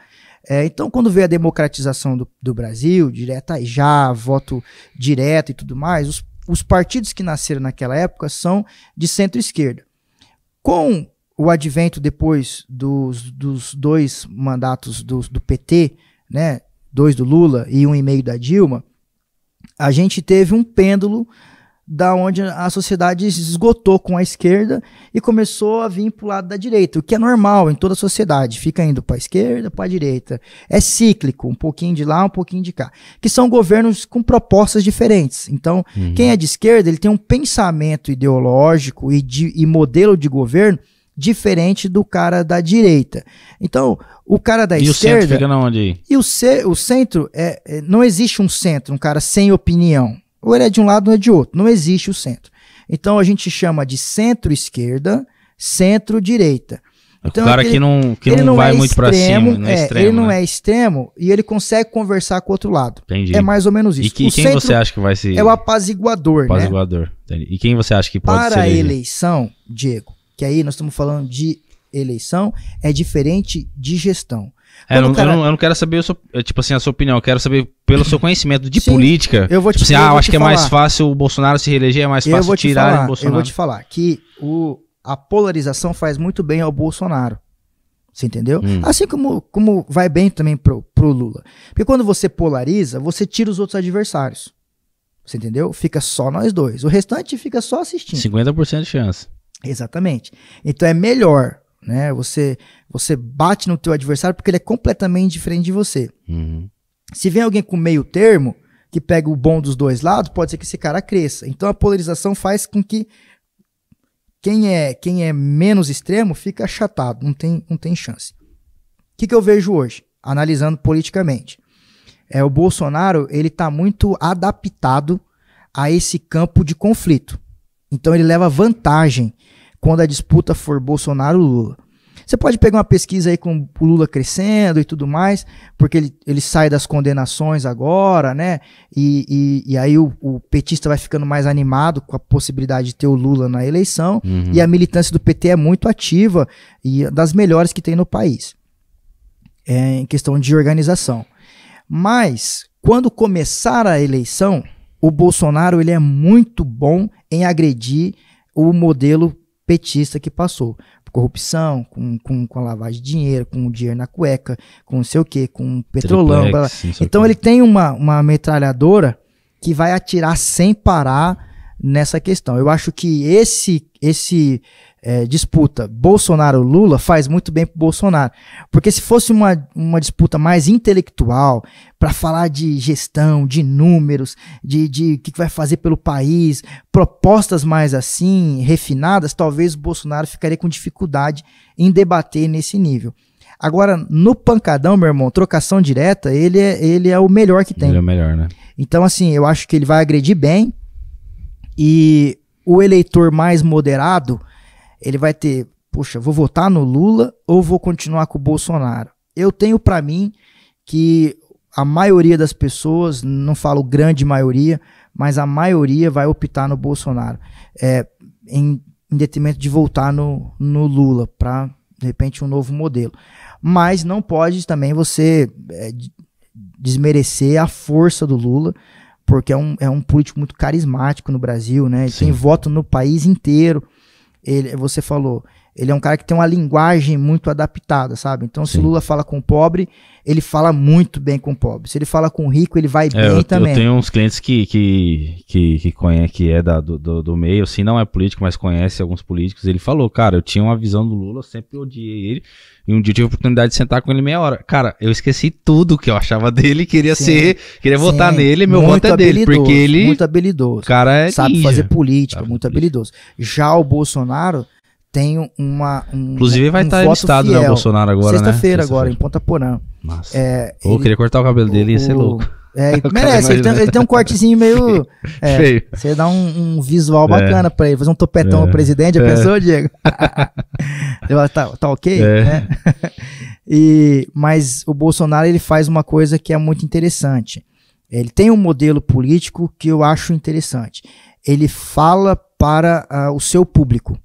É, então, quando veio a democratização do, do Brasil, direta já, voto direto e tudo mais, os, os partidos que nasceram naquela época são de centro-esquerda. Com o advento depois dos, dos dois mandatos do, do PT, né, dois do Lula e um e meio da Dilma, a gente teve um pêndulo da onde a sociedade esgotou com a esquerda e começou a vir para o lado da direita, o que é normal em toda a sociedade, fica indo para a esquerda, para a direita. É cíclico, um pouquinho de lá, um pouquinho de cá, que são governos com propostas diferentes. Então, uhum. quem é de esquerda, ele tem um pensamento ideológico e, de, e modelo de governo diferente do cara da direita. Então, o cara da e esquerda... E o centro fica onde? E o, ce, o centro, é, é, não existe um centro, um cara sem opinião. Ou ele é de um lado ou é de outro. Não existe o centro. Então a gente chama de centro-esquerda, centro-direita. É então, o cara que, não, que não, não vai é muito para cima, não é, é extremo. Ele não né? é extremo e ele consegue conversar com o outro lado. Entendi. É mais ou menos isso. E que, quem você acha que vai ser? É o apaziguador. Né? Apaziguador. Né? E quem você acha que pode para ser? Para eleição, Diego, que aí nós estamos falando de eleição, é diferente de gestão. É, eu não, cara... eu, não, eu não, quero saber, sua, é, tipo assim, a sua opinião. Eu quero saber pelo seu conhecimento de Sim, política. Eu vou tipo te, tipo assim, eu ah, eu acho que falar. é mais fácil o Bolsonaro se reeleger, é mais fácil eu vou te tirar falar, o Bolsonaro. Eu vou te falar que o, a polarização faz muito bem ao Bolsonaro. Você entendeu? Hum. Assim como, como vai bem também pro, pro Lula. Porque quando você polariza, você tira os outros adversários. Você entendeu? Fica só nós dois. O restante fica só assistindo. 50% de chance. Exatamente. Então é melhor né? Você você bate no teu adversário porque ele é completamente diferente de você. Uhum. Se vem alguém com meio termo que pega o bom dos dois lados, pode ser que esse cara cresça. Então a polarização faz com que quem é quem é menos extremo fica achatado, não tem não tem chance. O que, que eu vejo hoje, analisando politicamente? É o Bolsonaro ele está muito adaptado a esse campo de conflito. Então ele leva vantagem quando a disputa for Bolsonaro-Lula. Você pode pegar uma pesquisa aí com o Lula crescendo e tudo mais, porque ele, ele sai das condenações agora, né? E, e, e aí o, o, petista vai ficando mais animado com a possibilidade de ter o Lula na eleição. Uhum. E a militância do PT é muito ativa e das melhores que tem no país, é, em questão de organização. Mas, quando começar a eleição, o Bolsonaro ele é muito bom em agredir o modelo petista que passou. Corrupção, com, com, com a lavagem de dinheiro, com o dinheiro na cueca, com não sei o quê, com petrolão. Triplex, Então ele tem uma, uma metralhadora que vai atirar sem parar nessa questão. Eu acho que esse, esse é, disputa Bolsonaro-Lula faz muito bem pro Bolsonaro. Porque se fosse uma, uma disputa mais intelectual, para falar de gestão, de números, de o de que, que vai fazer pelo país, propostas mais assim, refinadas, talvez o Bolsonaro ficaria com dificuldade em debater nesse nível. Agora, no pancadão, meu irmão, trocação direta, ele é, ele é o melhor que tem. Ele é o melhor, né? Então, assim, eu acho que ele vai agredir bem. E o eleitor mais moderado, ele vai ter, poxa, vou votar no Lula ou vou continuar com o Bolsonaro? Eu tenho para mim que a maioria das pessoas, não falo grande maioria, mas a maioria vai optar no Bolsonaro, é, em, em detrimento de voltar no, no Lula, para de repente um novo modelo. Mas não pode também você é, desmerecer a força do Lula, porque é um, é um político muito carismático no Brasil, né? Ele tem voto no país inteiro. Ele, você falou, ele é um cara que tem uma linguagem muito adaptada, sabe? Então, se Lula fala com o pobre, ele fala muito bem com o pobre. Se ele fala com o rico, ele vai é, bem eu, também. Eu tenho uns clientes que, que, que, que, conhece, que é da, do, do, do meio, assim, não é político, mas conhece alguns políticos. Ele falou, cara, eu tinha uma visão do Lula, eu sempre odiei ele. E um dia eu tive a oportunidade de sentar com ele meia hora. Cara, eu esqueci tudo que eu achava dele, queria sim, ser, queria sim, votar nele, meu voto é dele, porque ele. Muito habilidoso. cara é Sabe ninja, fazer política, sabe muito política. habilidoso. Já o Bolsonaro tenho uma. Inclusive vai um estar tá listado, fiel. né, o Bolsonaro agora, né? Sexta-feira né? Sexta agora, em Ponta Porã. Massa. É, ele, eu queria cortar o cabelo dele, e ia ser louco. É, merece, ele tem, ele tem, um cortezinho meio. É, Feio. Você dá um, um visual bacana é. pra ele, fazer um topetão é. ao presidente, a é. pessoa, Diego. tá, tá ok? É. Né? e, mas o Bolsonaro ele faz uma coisa que é muito interessante. Ele tem um modelo político que eu acho interessante. Ele fala para uh, o seu público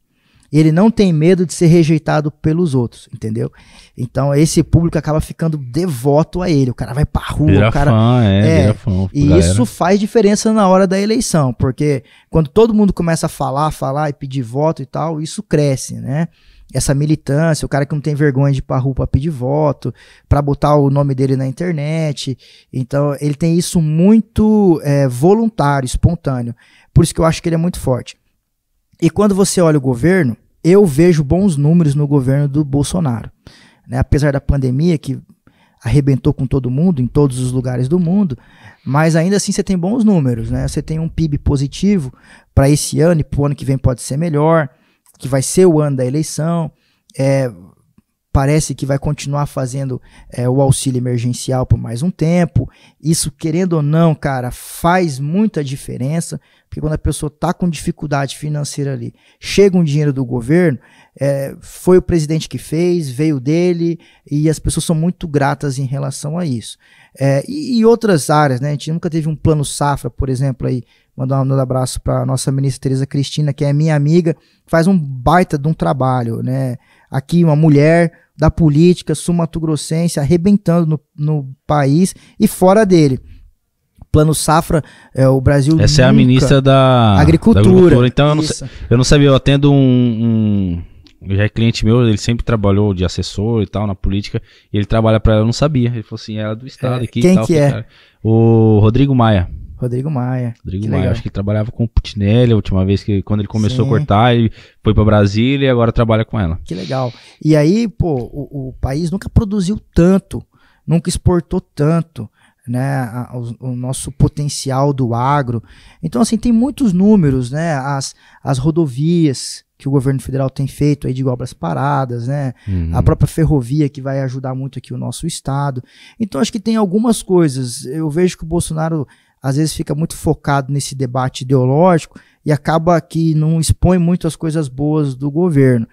ele não tem medo de ser rejeitado pelos outros, entendeu? Então esse público acaba ficando devoto a ele. O cara vai pra rua, vira o cara. Fã, é, é fã, e galera. isso faz diferença na hora da eleição, porque quando todo mundo começa a falar, falar e pedir voto e tal, isso cresce, né? Essa militância, o cara que não tem vergonha de ir pra rua pra pedir voto, para botar o nome dele na internet. Então, ele tem isso muito é, voluntário, espontâneo. Por isso que eu acho que ele é muito forte. E quando você olha o governo, eu vejo bons números no governo do Bolsonaro. Né? Apesar da pandemia que arrebentou com todo mundo, em todos os lugares do mundo, mas ainda assim você tem bons números. Né? Você tem um PIB positivo para esse ano e para o ano que vem pode ser melhor, que vai ser o ano da eleição. É, parece que vai continuar fazendo é, o auxílio emergencial por mais um tempo. Isso, querendo ou não, cara, faz muita diferença. Porque quando a pessoa está com dificuldade financeira ali, chega um dinheiro do governo, é, foi o presidente que fez, veio dele, e as pessoas são muito gratas em relação a isso. É, e, e, outras áreas, né? A gente nunca teve um plano safra, por exemplo, aí. Mandar um abraço para nossa ministra Tereza Cristina, que é minha amiga, faz um baita de um trabalho, né? Aqui, uma mulher da política sumatogrossense, arrebentando no, no país e fora dele. Plano Safra, é, o Brasil. Essa é a ministra da Agricultura. Da agricultura. Então eu não, eu não, sabia, eu atendo um, um. já é cliente meu, ele sempre trabalhou de assessor e tal na política. E ele trabalha para ela, eu não sabia. Ele falou assim: é, ela é do Estado é, aqui. Quem tal, que é? Cara. O Rodrigo Maia. Rodrigo Maia. Rodrigo que Maia, legal. acho que ele trabalhava com o Putinelli a última vez que quando ele começou Sim. a cortar, ele foi para Brasília e agora trabalha com ela. Que legal. E aí, pô, o, o país nunca produziu tanto, nunca exportou tanto né, a, o, o, nosso potencial do agro. Então, assim, tem muitos números, né, as, as rodovias que o governo federal tem feito aí de obras paradas, né, uhum. a própria ferrovia que vai ajudar muito aqui o nosso estado. Então, acho que tem algumas coisas. Eu vejo que o Bolsonaro às vezes fica muito focado nesse debate ideológico e acaba que não expõe muito as coisas boas do governo.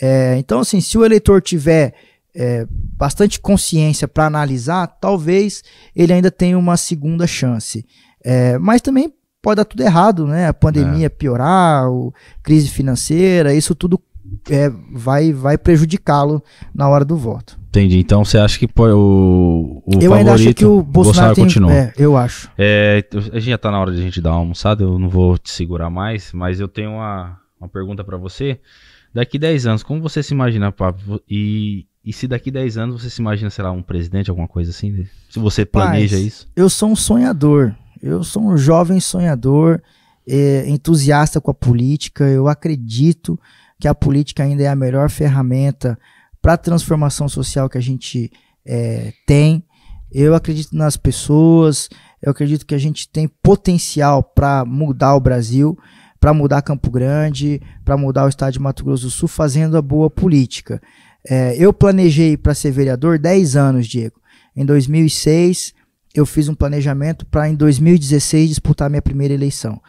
É, então, assim, se o eleitor tiver é, bastante consciência para analisar, talvez ele ainda tenha uma segunda chance. É, mas também pode dar tudo errado, né? A pandemia é. piorar, o, crise financeira, isso tudo é, vai, vai prejudicá-lo na hora do voto. Entendi. Então você acha que pô, o, o eu favorito, ainda acho que o Bolsonaro, Bolsonaro tem, continua? É, eu acho. É, a gente já tá na hora de a gente dar uma almoçada, eu não vou te segurar mais, mas eu tenho uma, uma pergunta para você. Daqui 10 anos, como você se imagina, papo? E e se daqui 10 anos você se imagina, sei lá, um presidente, alguma coisa assim? Né? Se você planeja isso? Eu sou um sonhador. Eu sou um jovem sonhador, é, entusiasta com a política. Eu acredito que a política ainda é a melhor ferramenta para a transformação social que a gente é, tem. Eu acredito nas pessoas. Eu acredito que a gente tem potencial para mudar o Brasil, para mudar Campo Grande, para mudar o estado de Mato Grosso do Sul, fazendo a boa política. É, eu planejei para ser vereador 10 anos, Diego. Em 2006, eu fiz um planejamento para em 2016 disputar minha primeira eleição.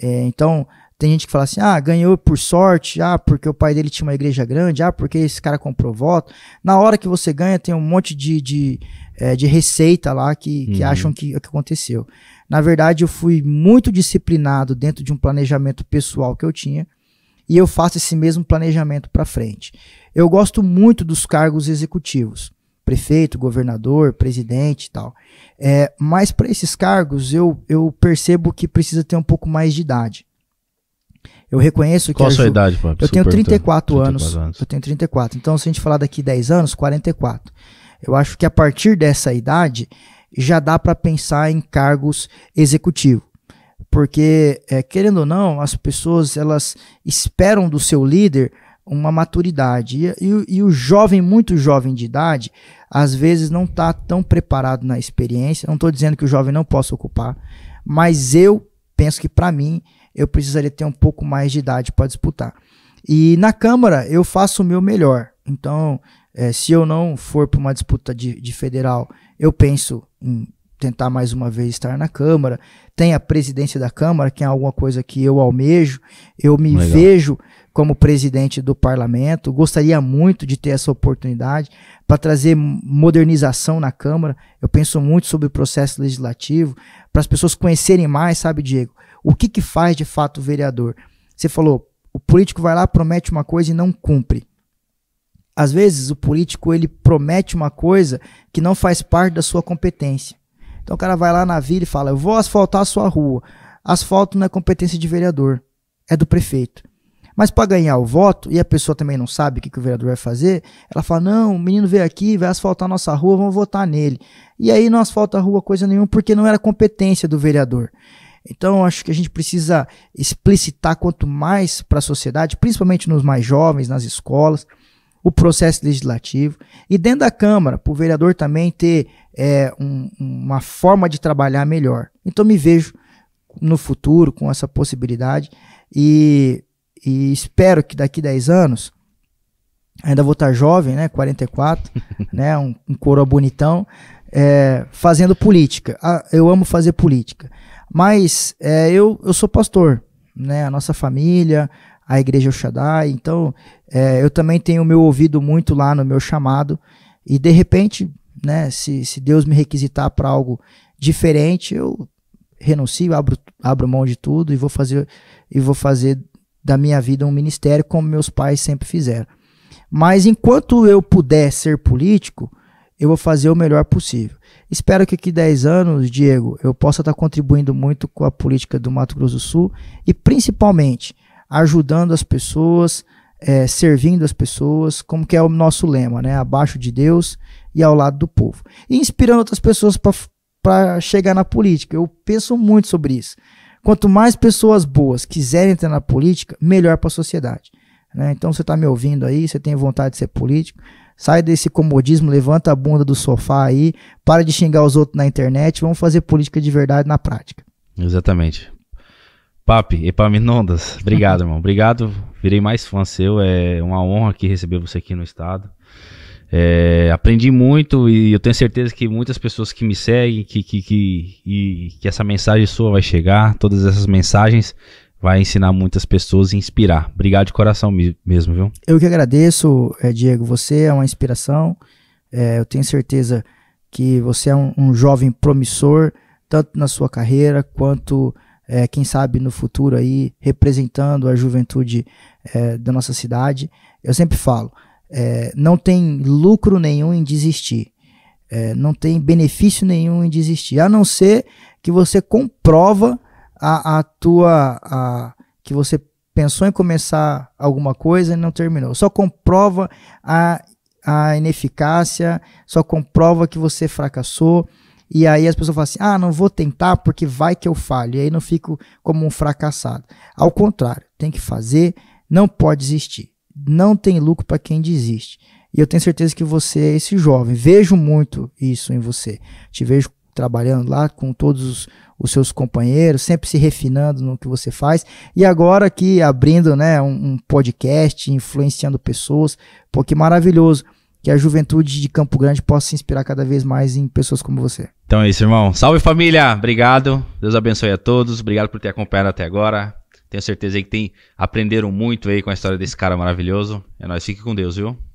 É, então, tem gente que fala assim: ah, ganhou por sorte, ah, porque o pai dele tinha uma igreja grande, ah, porque esse cara comprou voto. Na hora que você ganha, tem um monte de, de, é, de receita lá que, que uhum. acham que, que aconteceu. Na verdade, eu fui muito disciplinado dentro de um planejamento pessoal que eu tinha e eu faço esse mesmo planejamento para frente. Eu gosto muito dos cargos executivos, prefeito, governador, presidente e tal. É, mas para esses cargos eu, eu percebo que precisa ter um pouco mais de idade. Eu reconheço que. Qual a é sua ju... idade, Pop? Eu tenho 34, 34 então. anos, anos. Eu tenho 34. Então, se a gente falar daqui 10 anos, 44. Eu acho que a partir dessa idade já dá para pensar em cargos executivos porque é, querendo ou não, as pessoas elas esperam do seu líder uma maturidade e, e, e o jovem muito jovem de idade às vezes não está tão preparado na experiência. Não estou dizendo que o jovem não possa ocupar, mas eu penso que para mim eu precisaria ter um pouco mais de idade para disputar. E na Câmara eu faço o meu melhor. Então, é, se eu não for para uma disputa de, de federal, eu penso em tentar mais uma vez estar na Câmara, tem a presidência da Câmara, que é alguma coisa que eu almejo, eu me Legal. vejo como presidente do parlamento, gostaria muito de ter essa oportunidade para trazer modernização na Câmara. Eu penso muito sobre o processo legislativo, para as pessoas conhecerem mais, sabe, Diego, o que, que faz de fato o vereador. Você falou, o político vai lá, promete uma coisa e não cumpre às vezes o político ele promete uma coisa que não faz parte da sua competência. Então o cara vai lá na vila e fala: Eu vou asfaltar a sua rua. Asfalto não é competência de vereador, é do prefeito. Mas para ganhar o voto, e a pessoa também não sabe o que, que o vereador vai fazer, ela fala: não, o menino veio aqui, vai asfaltar nossa rua, vamos votar nele. E aí não asfalta a rua coisa nenhuma, porque não era competência do vereador. Então, acho que a gente precisa explicitar quanto mais para a sociedade, principalmente nos mais jovens, nas escolas, o processo legislativo. E dentro da Câmara, para o vereador também ter é, um, uma forma de trabalhar melhor. Então, me vejo no futuro com essa possibilidade e, e espero que daqui 10 anos ainda vou estar tá jovem, né? 44, né? Um, um coroa bonitão, é, fazendo política. Ah, eu amo fazer política. Mas é, eu, eu sou pastor, né? A nossa família, a Igreja Shaddai. Então, é, eu também tenho meu ouvido muito lá no meu chamado. E de repente, né, se, se Deus me requisitar para algo diferente, eu renuncio, abro, abro mão de tudo e vou fazer e vou fazer da minha vida um ministério como meus pais sempre fizeram. Mas enquanto eu puder ser político, eu vou fazer o melhor possível. Espero que aqui 10 anos, Diego, eu possa estar contribuindo muito com a política do Mato Grosso do Sul e principalmente ajudando as pessoas, é, servindo as pessoas, como que é o nosso lema, né? Abaixo de Deus e ao lado do povo. E inspirando outras pessoas para chegar na política. Eu penso muito sobre isso. Quanto mais pessoas boas quiserem entrar na política, melhor para a sociedade. Né? Então você está me ouvindo aí, você tem vontade de ser político, sai desse comodismo, levanta a bunda do sofá aí, para de xingar os outros na internet, vamos fazer política de verdade na prática. Exatamente. Papi, Epaminondas, obrigado, irmão. Obrigado, virei mais fã seu. É uma honra aqui receber você aqui no estado. É, aprendi muito e eu tenho certeza que muitas pessoas que me seguem, que, que, que, e, que essa mensagem sua vai chegar, todas essas mensagens vai ensinar muitas pessoas e inspirar. Obrigado de coração mesmo, viu? Eu que agradeço, é, Diego. Você é uma inspiração. É, eu tenho certeza que você é um, um jovem promissor, tanto na sua carreira quanto é, quem sabe no futuro aí, representando a juventude é, da nossa cidade. Eu sempre falo, é, não tem lucro nenhum em desistir. É, não tem benefício nenhum em desistir, a não ser que você comprova a, a tua a, que você pensou em começar alguma coisa e não terminou. Só comprova a, a ineficácia, só comprova que você fracassou, e aí as pessoas falam assim: ah, não vou tentar porque vai que eu falho. E aí não fico como um fracassado. Ao contrário, tem que fazer, não pode desistir. Não tem lucro para quem desiste. E eu tenho certeza que você é esse jovem. Vejo muito isso em você. Te vejo trabalhando lá com todos os, os seus companheiros, sempre se refinando no que você faz. E agora aqui abrindo né, um, um podcast, influenciando pessoas. Pô, que maravilhoso que a juventude de Campo Grande possa se inspirar cada vez mais em pessoas como você. Então é isso, irmão. Salve família! Obrigado. Deus abençoe a todos. Obrigado por ter acompanhado até agora. Tenho certeza que tem, aprenderam muito aí com a história desse cara maravilhoso. É nóis, fique com Deus, viu?